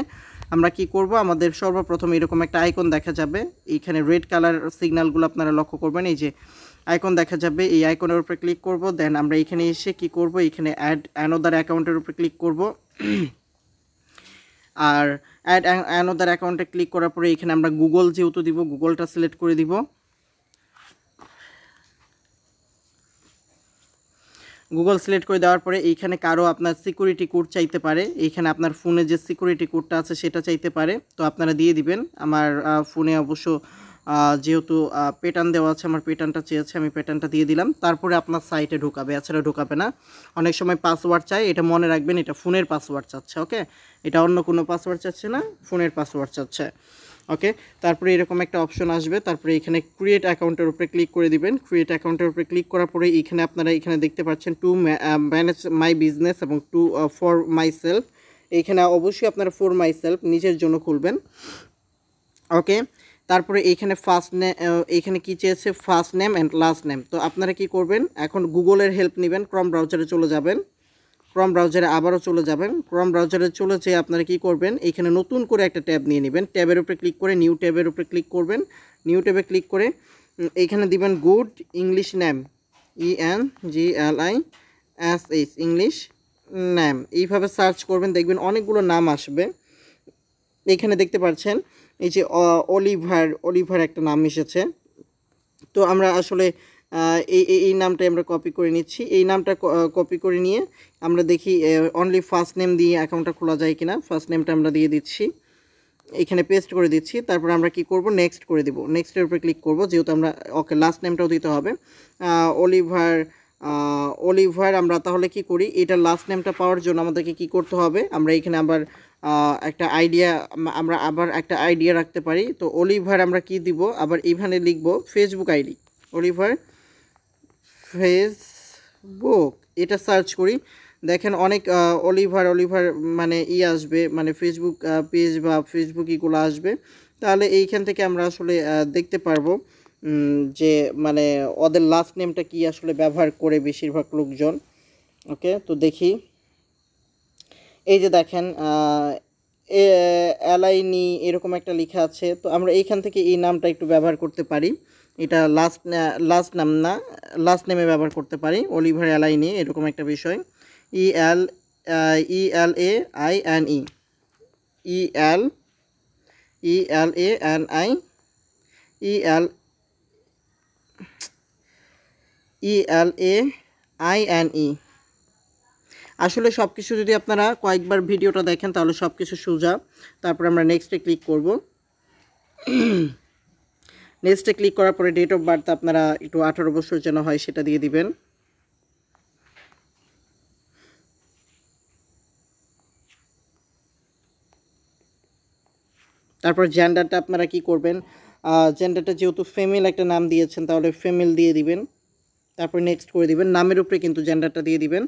আমরা কি করব আমাদের সর্বপ্রথম এরকম একটা আইকন দেখা যাবে এইখানে রেড কালার সিগন্যালগুলো আপনারা লক্ষ্য করবেন এই যে আইকন দেখা যাবে এই আইকনের উপরে ক্লিক করব দেন আমরা এখানে এসে কি করব এখানে অ্যাড অ্যানোদার অ্যাকাউন্টের উপরে ক্লিক করব আর অ্যাড অ্যানোদার অ্যাকাউন্টে ক্লিক করার পরে এখানে আমরা গুগল যেহেতু দিব গুগলটা সিলেক্ট করে দিব গুগল সিলেক্ট করে দেওয়ার পরে এইখানে কারো আপনার সিকিউরিটি কোড চাইতে পারে এইখানে আপনার ফোনে যে সিকিউরিটি কোডটা আছে সেটা চাইতে পারে তো আপনারা দিয়ে দিবেন আমার ফোনে অবশ্য যেহেতু প্যাটার্ন দেওয়া আছে আমার প্যাটার্নটা চেয়েছে আমি প্যাটার্নটা দিয়ে দিলাম তারপরে আপনার সাইটে ঢোকাবে এছাড়া ঢোকাবে না অনেক সময় পাসওয়ার্ড চাই এটা মনে রাখবেন এটা ফোনের পাসওয়ার্ড চাচ্ছে ওকে এটা অন্য কোনো পাসওয়ার্ড চাচ্ছে না ফোনের পাসওয়ার্ড চাচ্ছে ওকে তারপরে এরকম একটা অপশন আসবে তারপরে এখানে ক্রিয়েট অ্যাকাউন্টের উপরে ক্লিক করে দিবেন ক্রিয়েট অ্যাকাউন্টের উপরে ক্লিক করার পরে এখানে আপনারা এখানে দেখতে পাচ্ছেন টু ম্যানেজ মাই বিজনেস এবং to for my self অবশ্যই আপনারা ফর মাই সেলফ নিজের জন্য খুলবেন ওকে তারপরে এইখানে ফার্স্ট নে এইখানে কী চেয়েছে first name and last name তো আপনারা কি করবেন এখন গুগলের হেল্প নেবেন ক্রম ব্রাউজারে চলে যাবেন ক্রম ব্রাউজারে আবারও চলে যাবেন ক্রম ব্রাউজারে চলে যেয়ে আপনারা কি করবেন এখানে নতুন করে একটা ট্যাব নিয়ে নেবেন ট্যাবের উপরে ক্লিক করে নিউ ট্যাবের উপরে ক্লিক করবেন নিউ ট্যাবে ক্লিক করে এইখানে দিবেন good English name E N G L I S H English name এইভাবে সার্চ করবেন দেখবেন অনেকগুলো নাম আসবে এখানে দেখতে পাচ্ছেন এই যে অলিভার অলিভার একটা নাম এসেছে তো আমরা আসলে এই এই নামটা আমরা কপি করে নিচ্ছি এই নামটা কপি করে নিয়ে আমরা দেখি অনলি ফার্স্ট নেম দিয়ে অ্যাকাউন্টটা খোলা যায় কিনা ফার্স্ট নেমটা আমরা দিয়ে দিচ্ছি এখানে পেস্ট করে দিচ্ছি তারপর আমরা কি করব নেক্সট করে দিব নেক্সটের উপরে ক্লিক করব যেহেতু আমরা ওকে লাস্ট নেমটাও দিতে হবে অলিভার অলিভার আমরা তাহলে কি করি এটা লাস্ট নেমটা পাওয়ার জন্য আমাদেরকে কি করতে হবে আমরা এখানে আবার একটা আইডিয়া আমরা আবার একটা আইডিয়া রাখতে পারি তো অলিভার আমরা কি দিব আবার ইভানে লিখব ফেসবুক আইডি অলিভার ফেসবুক এটা সার্চ করি দেখেন অনেক অলিভার অলিভার মানে ই আসবে মানে ফেসবুক পেজ বা ফেসবুক ইগুলো আসবে তাহলে এইখান থেকে আমরা আসলে দেখতে পারবো যে মানে ওদের লাস্ট নেমটা কি আসলে ব্যবহার করে বেশিরভাগ লোকজন ওকে তো দেখি এই যে দেখেন অ্যালাইনি এরকম একটা লেখা আছে তো আমরা এইখান থেকে এই নামটা একটু ব্যবহার করতে পারি এটা লাস্ট লাস্ট নাম না লাস্ট নেমে ব্যবহার করতে পারি অলিভার অ্যালাইনি এরকম একটা বিষয় E L E L A I N E E L E L A N I E L E L A I N E আসলে সব কিছু যদি আপনারা কয়েকবার ভিডিওটা দেখেন তাহলে সব কিছু সোজা তারপর আমরা নেক্সটে ক্লিক করব নেক্সটে ক্লিক করার পরে ডেট অফ বার্থ আপনারা একটু আঠারো বছর যেন হয় সেটা দিয়ে দিবেন তারপর জেন্ডারটা আপনারা কি করবেন জেন্ডারটা যেহেতু ফেমেল একটা নাম দিয়েছেন তাহলে ফেমেল দিয়ে দিবেন তারপর নেক্সট করে দিবেন নামের উপরে কিন্তু জেন্ডারটা দিয়ে দিবেন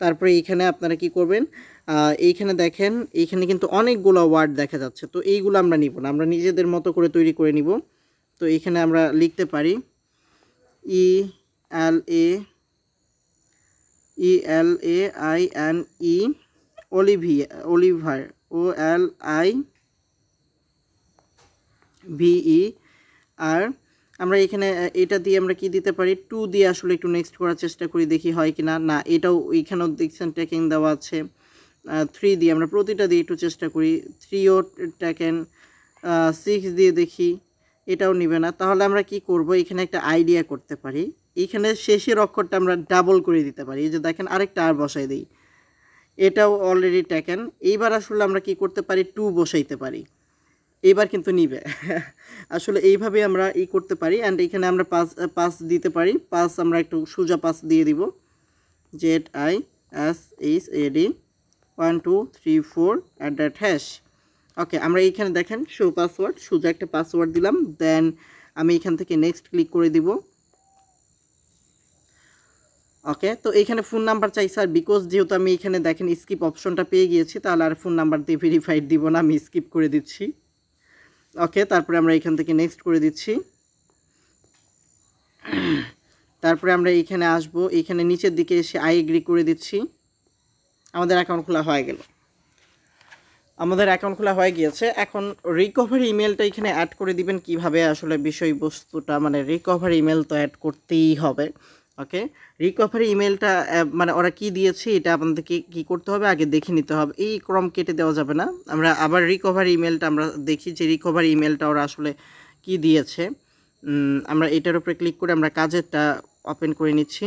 তারপরে এইখানে আপনারা কি করবেন এইখানে দেখেন এইখানে কিন্তু অনেকগুলো ওয়ার্ড দেখা যাচ্ছে তো এইগুলো আমরা নিব না আমরা নিজেদের মতো করে তৈরি করে নিব তো এখানে আমরা লিখতে পারি E L A E L A I N E Olivia Oliver O L I V E R আমরা এখানে এটা দিয়ে আমরা কি দিতে পারি টু দিয়ে আসলে একটু নেক্সট করার চেষ্টা করি দেখি হয় কি না না এটাও এখানেও দেখছেন ট্যাকিং দেওয়া আছে থ্রি দিয়ে আমরা প্রতিটা দিয়ে একটু চেষ্টা করি থ্রিও ট্যাকেন সিক্স দিয়ে দেখি এটাও নিবে না তাহলে আমরা কি করব এখানে একটা আইডিয়া করতে পারি এখানে শেষের অক্ষরটা আমরা ডাবল করে দিতে পারি এই যে দেখেন আরেকটা আর বসাই দিই এটাও অলরেডি ট্যাকেন এইবার আসলে আমরা কি করতে পারি টু বসাইতে পারি এইবার কিন্তু নিবে (laughs) আসলে এইভাবে আমরা ই করতে পারি অ্যান্ড এখানে আমরা পাস পাস দিতে পারি পাস আমরা একটু সোজা পাস দিয়ে দিব Z I S H A D one two three four at that hash okay আমরা এইখানে দেখেন শো পাসওয়ার্ড সোজা একটা পাসওয়ার্ড দিলাম দেন আমি এখান থেকে নেক্সট ক্লিক করে দিব ওকে তো এইখানে ফোন নাম্বার চাই স্যার বিকজ যেহেতু আমি এখানে দেখেন স্কিপ অপশনটা পেয়ে গিয়েছি তাহলে আর ফোন নাম্বার দিয়ে ভেরিফাইড দিব না আমি স্কিপ করে দিচ্ছি ওকে তারপরে আমরা এখান থেকে নেক্সট করে দিচ্ছি তারপরে আমরা এইখানে আসব এইখানে নিচের দিকে এসে আই এগ্রি করে দিচ্ছি আমাদের অ্যাকাউন্ট খোলা হয়ে গেল আমাদের অ্যাকাউন্ট খোলা হয়ে গিয়েছে এখন রিকভারি ইমেলটা এখানে অ্যাড করে দিবেন কিভাবে আসলে বিষয়বস্তুটা মানে রিকভারি ইমেল তো অ্যাড করতেই হবে ওকে রিকভারি ইমেলটা মানে ওরা কি দিয়েছে এটা আপনাদেরকে কি করতে হবে আগে দেখে নিতে হবে এই ক্রম কেটে দেওয়া যাবে না আমরা আবার রিকভারি ইমেলটা আমরা দেখি যে রিকভারি ইমেলটা ওরা আসলে কি দিয়েছে আমরা এটার উপরে ক্লিক করে আমরা কাজেরটা ওপেন করে নিচ্ছি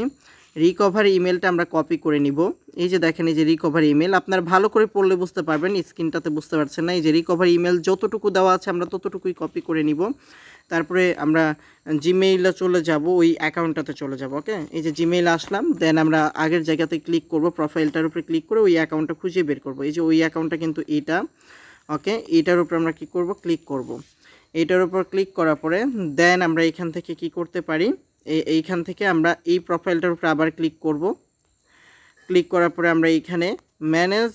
রিকভার ইমেলটা আমরা কপি করে নিব এই যে দেখেন এই যে রিকভার ইমেল আপনার ভালো করে পড়লে বুঝতে পারবেন স্ক্রিনটাতে বুঝতে পারছেন না এই যে রিকভার ইমেল যতটুকু দেওয়া আছে আমরা ততটুকুই কপি করে নিব তারপরে আমরা জিমেইলে চলে যাব ওই অ্যাকাউন্টটাতে চলে যাব ওকে এই যে জিমেইল আসলাম দেন আমরা আগের জায়গাতে ক্লিক করব প্রোফাইলটার উপরে ক্লিক করে ওই অ্যাকাউন্টটা খুঁজে বের করব এই যে ওই অ্যাকাউন্টটা কিন্তু এটা ওকে এটার উপরে আমরা কি করব ক্লিক করব এটার উপর ক্লিক করার পরে দেন আমরা এখান থেকে কি করতে পারি এইখান থেকে আমরা এই প্রোফাইলটার উপরে আবার ক্লিক করব ক্লিক করার পরে আমরা এইখানে ম্যানেজ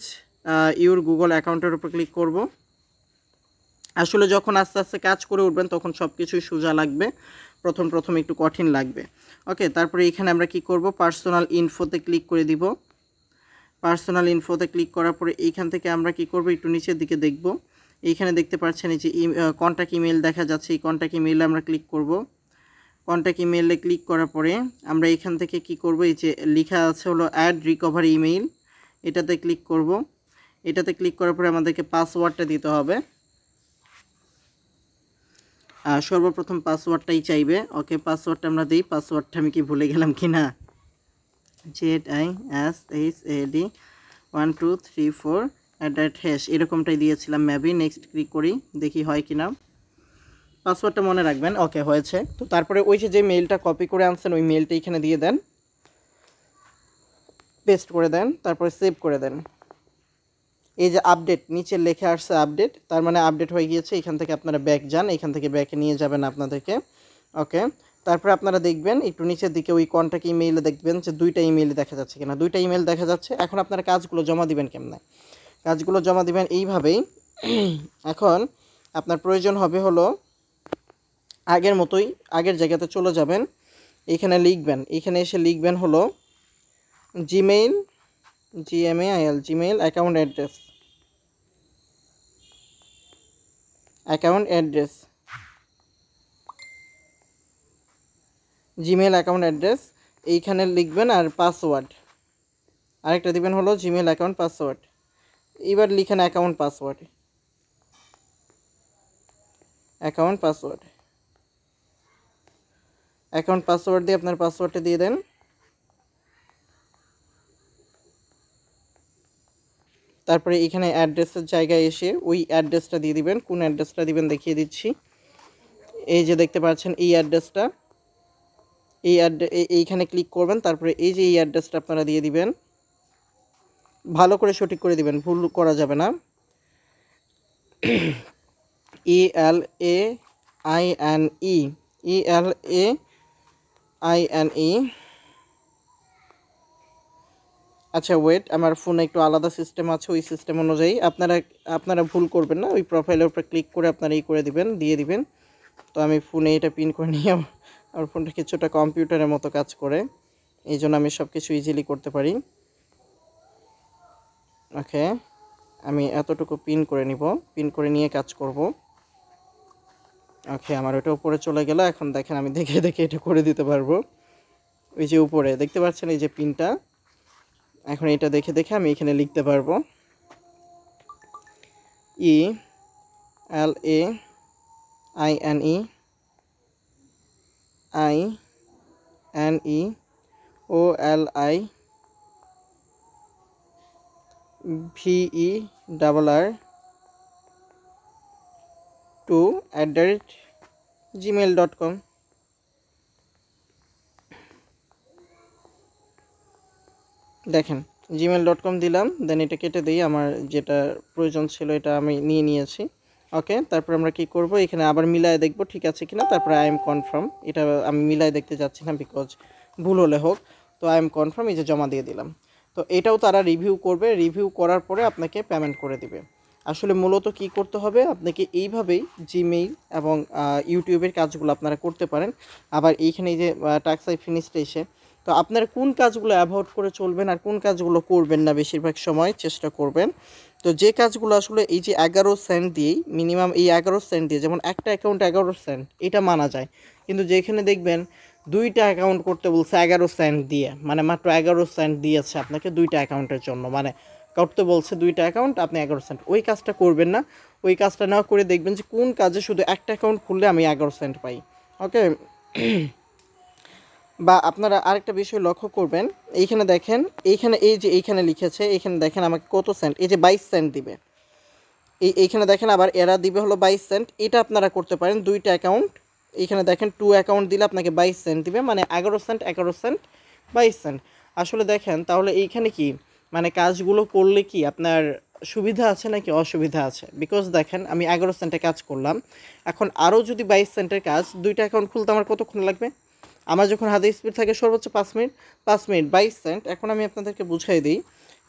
ইউর গুগল অ্যাকাউন্টের উপর ক্লিক করব আসলে যখন আস্তে আস্তে কাজ করে উঠবেন তখন সব কিছুই সোজা লাগবে প্রথম প্রথম একটু কঠিন লাগবে ওকে তারপরে এখানে আমরা কি করব পার্সোনাল ইনফোতে ক্লিক করে দিব পার্সোনাল ইনফোতে ক্লিক করার পরে এইখান থেকে আমরা কি করব একটু নিচের দিকে দেখব এইখানে দেখতে পাচ্ছেন এই যে কন্ট্যাক্ট ইমেল দেখা যাচ্ছে এই কন্ট্যাক্ট ইমেইলে আমরা ক্লিক করব কন্ট্যাক্ট ইমেইলে ক্লিক করার পরে আমরা এখান থেকে কি করব এই যে লেখা আছে হলো অ্যাড রিকভারি ইমেইল এটাতে ক্লিক করব এটাতে ক্লিক করার পরে আমাদেরকে পাসওয়ার্ডটা দিতে হবে সর্বপ্রথম পাসওয়ার্ডটাই চাইবে ওকে পাসওয়ার্ডটা আমরা দিই পাসওয়ার্ডটা আমি কি ভুলে গেলাম কি না Z I S H A D one two three four at that hash এরকমটাই দিয়েছিলাম ম্যাবি নেক্সট ক্লিক করি দেখি হয় কি না পাসওয়ার্ডটা মনে রাখবেন ওকে হয়েছে তো তারপরে ওই যে মেইলটা কপি করে আনছেন ওই মেলটা এখানে দিয়ে দেন পেস্ট করে দেন তারপরে সেভ করে দেন এই যে আপডেট নিচে লেখা আসছে আপডেট তার মানে আপডেট হয়ে গিয়েছে এখান থেকে আপনারা ব্যাক যান এখান থেকে ব্যাকে নিয়ে যাবেন আপনাদেরকে ওকে তারপরে আপনারা দেখবেন একটু নিচের দিকে ওই কন্ট্যাক্ট ইমেইলে দেখবেন যে দুইটা ইমেইল দেখা যাচ্ছে কিনা দুইটা ইমেল দেখা যাচ্ছে এখন আপনারা কাজগুলো জমা দিবেন কেমনে কাজগুলো জমা দিবেন এইভাবেই এখন আপনার প্রয়োজন হবে হলো আগের মতোই আগের জায়গাতে চলে যাবেন এখানে লিখবেন এখানে এসে লিখবেন হলো Gmail I L Gmail account address account address Gmail account address এইখানে লিখবেন আর পাসওয়ার্ড আরেকটা দিবেন হলো জিমেল অ্যাকাউন্ট পাসওয়ার্ড এবার লিখেন account password account password account password দিয়ে আপনার পাসওয়ার্ডটা দিয়ে দেন তারপরে এখানে অ্যাড্রেসের জায়গায় এসে ওই অ্যাড্রেসটা দিয়ে দিবেন কোন অ্যাড্রেসটা দিবেন দেখিয়ে দিচ্ছি এই যে দেখতে পাচ্ছেন এই অ্যাড্রেসটা এই অ্যাড্রে এইখানে ক্লিক করবেন তারপরে এই যে এই অ্যাড্রেসটা আপনারা দিয়ে দিবেন ভালো করে সঠিক করে দিবেন ভুল করা যাবে না E (clears throat) L A I N E E L A I N E আচ্ছা ওয়েট আমার ফোনে একটু আলাদা সিস্টেম আছে ওই সিস্টেম অনুযায়ী আপনারা আপনারা ভুল করবেন না ওই প্রোফাইলের উপরে ক্লিক করে আপনারা ই করে দিবেন দিয়ে দিবেন তো আমি ফোনে এটা পিন করে নিয়ে আমার ফোনটা কিছুটা কম্পিউটারের মতো কাজ করে এই জন্য আমি সব কিছু ইজিলি করতে পারি ওকে আমি এতটুকু পিন করে নিব পিন করে নিয়ে কাজ করব ওকে আমার ওটা উপরে চলে গেল এখন দেখেন আমি দেখে দেখে এটা করে দিতে পারবো ওই যে উপরে দেখতে পাচ্ছেন এই যে পিনটা এখন এটা দেখে দেখে আমি এখানে লিখতে পারবো E L A I N E I N E O L I V E double R two at the rate Gmail dot com দেখেন জিমেল ডট কম দিলাম দেন এটা কেটে দিই আমার যেটা প্রয়োজন ছিল এটা আমি নিয়ে নিয়েছি ওকে তারপর আমরা কি করব এখানে আবার মিলায় দেখব ঠিক আছে কিনা তারপর আই এম কনফার্ম এটা আমি মিলায় দেখতে যাচ্ছি না বিকজ ভুল হলে হোক তো আই এম কনফার্ম এই যে জমা দিয়ে দিলাম তো এটাও তারা রিভিউ করবে রিভিউ করার পরে আপনাকে পেমেন্ট করে দিবে আসলে মূলত কি করতে হবে আপনাকে এইভাবেই জিমেইল এবং ইউটিউবের কাজগুলো আপনারা করতে পারেন আবার এইখানে যে টাক্সাই ফিনিশটা এসে তো আপনারা কোন কাজগুলো অ্যাভয়েড করে চলবেন আর কোন কাজগুলো করবেন না বেশিরভাগ সময় চেষ্টা করবেন তো যে কাজগুলো আসলে এই যে এগারো সেন্ট দিয়েই মিনিমাম এই এগারো সেন্ট দিয়ে যেমন একটা অ্যাকাউন্ট এগারো সেন্ট এটা মানা যায় কিন্তু যেখানে দেখবেন দুইটা অ্যাকাউন্ট করতে বলছে এগারো সেন্ট দিয়ে মানে মাত্র এগারো সেন্ট দিয়েছে আপনাকে দুইটা অ্যাকাউন্টের জন্য মানে করতে বলছে দুইটা অ্যাকাউন্ট আপনি এগারো সেন্ট ওই কাজটা করবেন না ওই কাজটা না করে দেখবেন যে কোন কাজে শুধু একটা অ্যাকাউন্ট খুললে আমি এগারো সেন্ট পাই ওকে (clears throat) বা আপনারা আরেকটা বিষয় লক্ষ্য করবেন এইখানে দেখেন এইখানে এই যে এইখানে লিখেছে এইখানে দেখেন আমাকে কত সেন্ট এই যে বাইশ সেন্ট দিবে এই এইখানে দেখেন আবার এরা দিবে হলো বাইশ সেন্ট এটা আপনারা করতে পারেন দুইটা অ্যাকাউন্ট এইখানে দেখেন টু অ্যাকাউন্ট দিলে আপনাকে বাইশ সেন্ট দিবে মানে এগারো সেন্ট এগারো সেন্ট বাইশ সেন্ট আসলে দেখেন তাহলে এইখানে কি মানে কাজগুলো করলে কি আপনার সুবিধা আছে নাকি অসুবিধা আছে বিকজ দেখেন আমি এগারো সেন্টে কাজ করলাম এখন আরও যদি বাইশ সেন্টের কাজ দুইটা অ্যাকাউন্ট খুলতে আমার কতক্ষণ লাগবে আমার যখন হাতে স্পিড থাকে সর্বোচ্চ পাঁচ মিনিট পাঁচ মিনিট বাইশ সেন্ট এখন আমি আপনাদেরকে বুঝাই দিই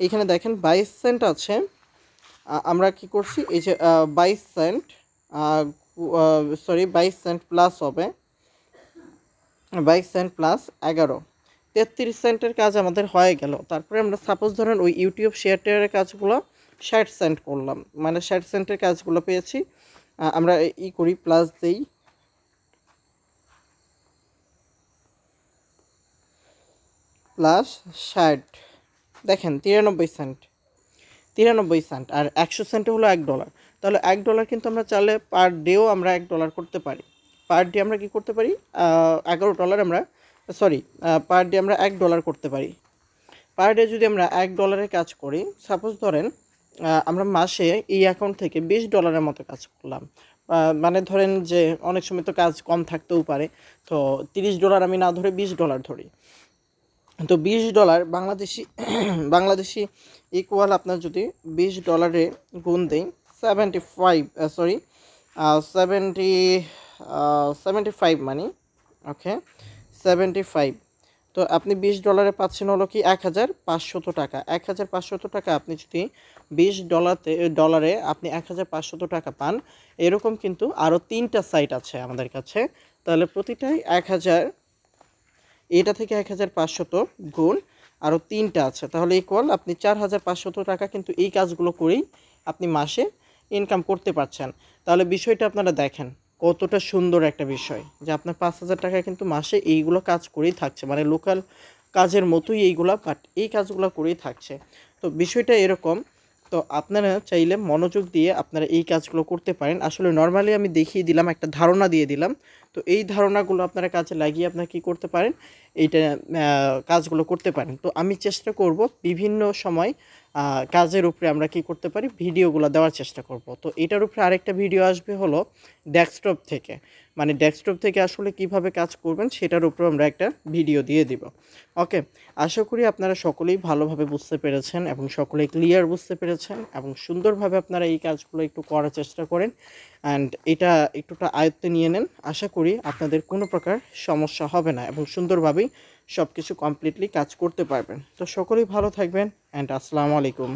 এইখানে দেখেন বাইশ সেন্ট আছে আমরা কি করছি এই যে বাইশ সেন্ট সরি বাইশ সেন্ট প্লাস হবে বাইশ সেন্ট প্লাস এগারো তেত্রিশ সেন্টের কাজ আমাদের হয়ে গেল তারপরে আমরা সাপোজ ধরেন ওই ইউটিউব শেয়ারটেয়ারের কাজগুলো ষাট সেন্ট করলাম মানে ষাট সেন্টের কাজগুলো পেয়েছি আমরা ই করি প্লাস দেই প্লাস ষাট দেখেন তিরানব্বই সেন্ট তিরানব্বই সেন্ট আর একশো সেন্ট হলো এক ডলার তাহলে এক ডলার কিন্তু আমরা চাইলে পার ডেও আমরা এক ডলার করতে পারি পার ডে আমরা কি করতে পারি এগারো ডলার আমরা সরি পার ডে আমরা এক ডলার করতে পারি পার ডে যদি আমরা এক ডলারে কাজ করি সাপোজ ধরেন আমরা মাসে এই অ্যাকাউন্ট থেকে বিশ ডলারের মতো কাজ করলাম মানে ধরেন যে অনেক সময় তো কাজ কম থাকতেও পারে তো তিরিশ ডলার আমি না ধরে বিশ ডলার ধরি তো বিশ ডলার বাংলাদেশি (clears throat) বাংলাদেশি ইকুয়াল আপনার যদি বিশ ডলারে গুণ দেই seventy five sorry seventy seventy five money okay seventy five তো আপনি বিশ ডলারে পাচ্ছেন হলো কি এক হাজার পাঁচশত টাকা এক হাজার পাঁচশত টাকা আপনি যদি বিশ ডলারতে ডলারে আপনি এক হাজার পাঁচশত টাকা পান এরকম কিন্তু আরও তিনটা সাইট আছে আমাদের কাছে তাহলে প্রতিটাই এক হাজার এটা থেকে এক হাজার পাঁচশত গুণ আরও তিনটা আছে তাহলে ইকুয়াল আপনি চার হাজার পাঁচশত টাকা কিন্তু এই কাজগুলো করেই আপনি মাসে ইনকাম করতে পারছেন তাহলে বিষয়টা আপনারা দেখেন কতটা সুন্দর একটা বিষয় যে আপনার পাঁচ হাজার টাকা কিন্তু মাসে এইগুলো কাজ করেই থাকছে মানে লোকাল কাজের মতোই এইগুলা বাট এই কাজগুলো করেই থাকছে তো বিষয়টা এরকম তো আপনারা চাইলে মনোযোগ দিয়ে আপনারা এই কাজগুলো করতে পারেন আসলে নর্মালি আমি দেখিয়ে দিলাম একটা ধারণা দিয়ে দিলাম তো এই ধারণাগুলো আপনারা কাজে লাগিয়ে আপনারা কী করতে পারেন এইটা কাজগুলো করতে পারেন তো আমি চেষ্টা করব বিভিন্ন সময় কাজের উপরে আমরা কি করতে পারি ভিডিওগুলো দেওয়ার চেষ্টা করব তো এটার উপরে আরেকটা ভিডিও আসবে হলো ডেস্কটপ থেকে মানে ডেস্কটপ থেকে আসলে কিভাবে কাজ করবেন সেটার উপরে আমরা একটা ভিডিও দিয়ে দিব ওকে আশা করি আপনারা সকলেই ভালোভাবে বুঝতে পেরেছেন এবং সকলেই ক্লিয়ার বুঝতে পেরেছেন এবং সুন্দরভাবে আপনারা এই কাজগুলো একটু করার চেষ্টা করেন অ্যান্ড এটা একটুটা আয়ত্তে নিয়ে নেন আশা করি আপনাদের কোনো প্রকার সমস্যা হবে না এবং সুন্দরভাবেই সব কিছু কমপ্লিটলি কাজ করতে পারবেন তো সকলেই ভালো থাকবেন অ্যান্ড আসসালামু আলাইকুম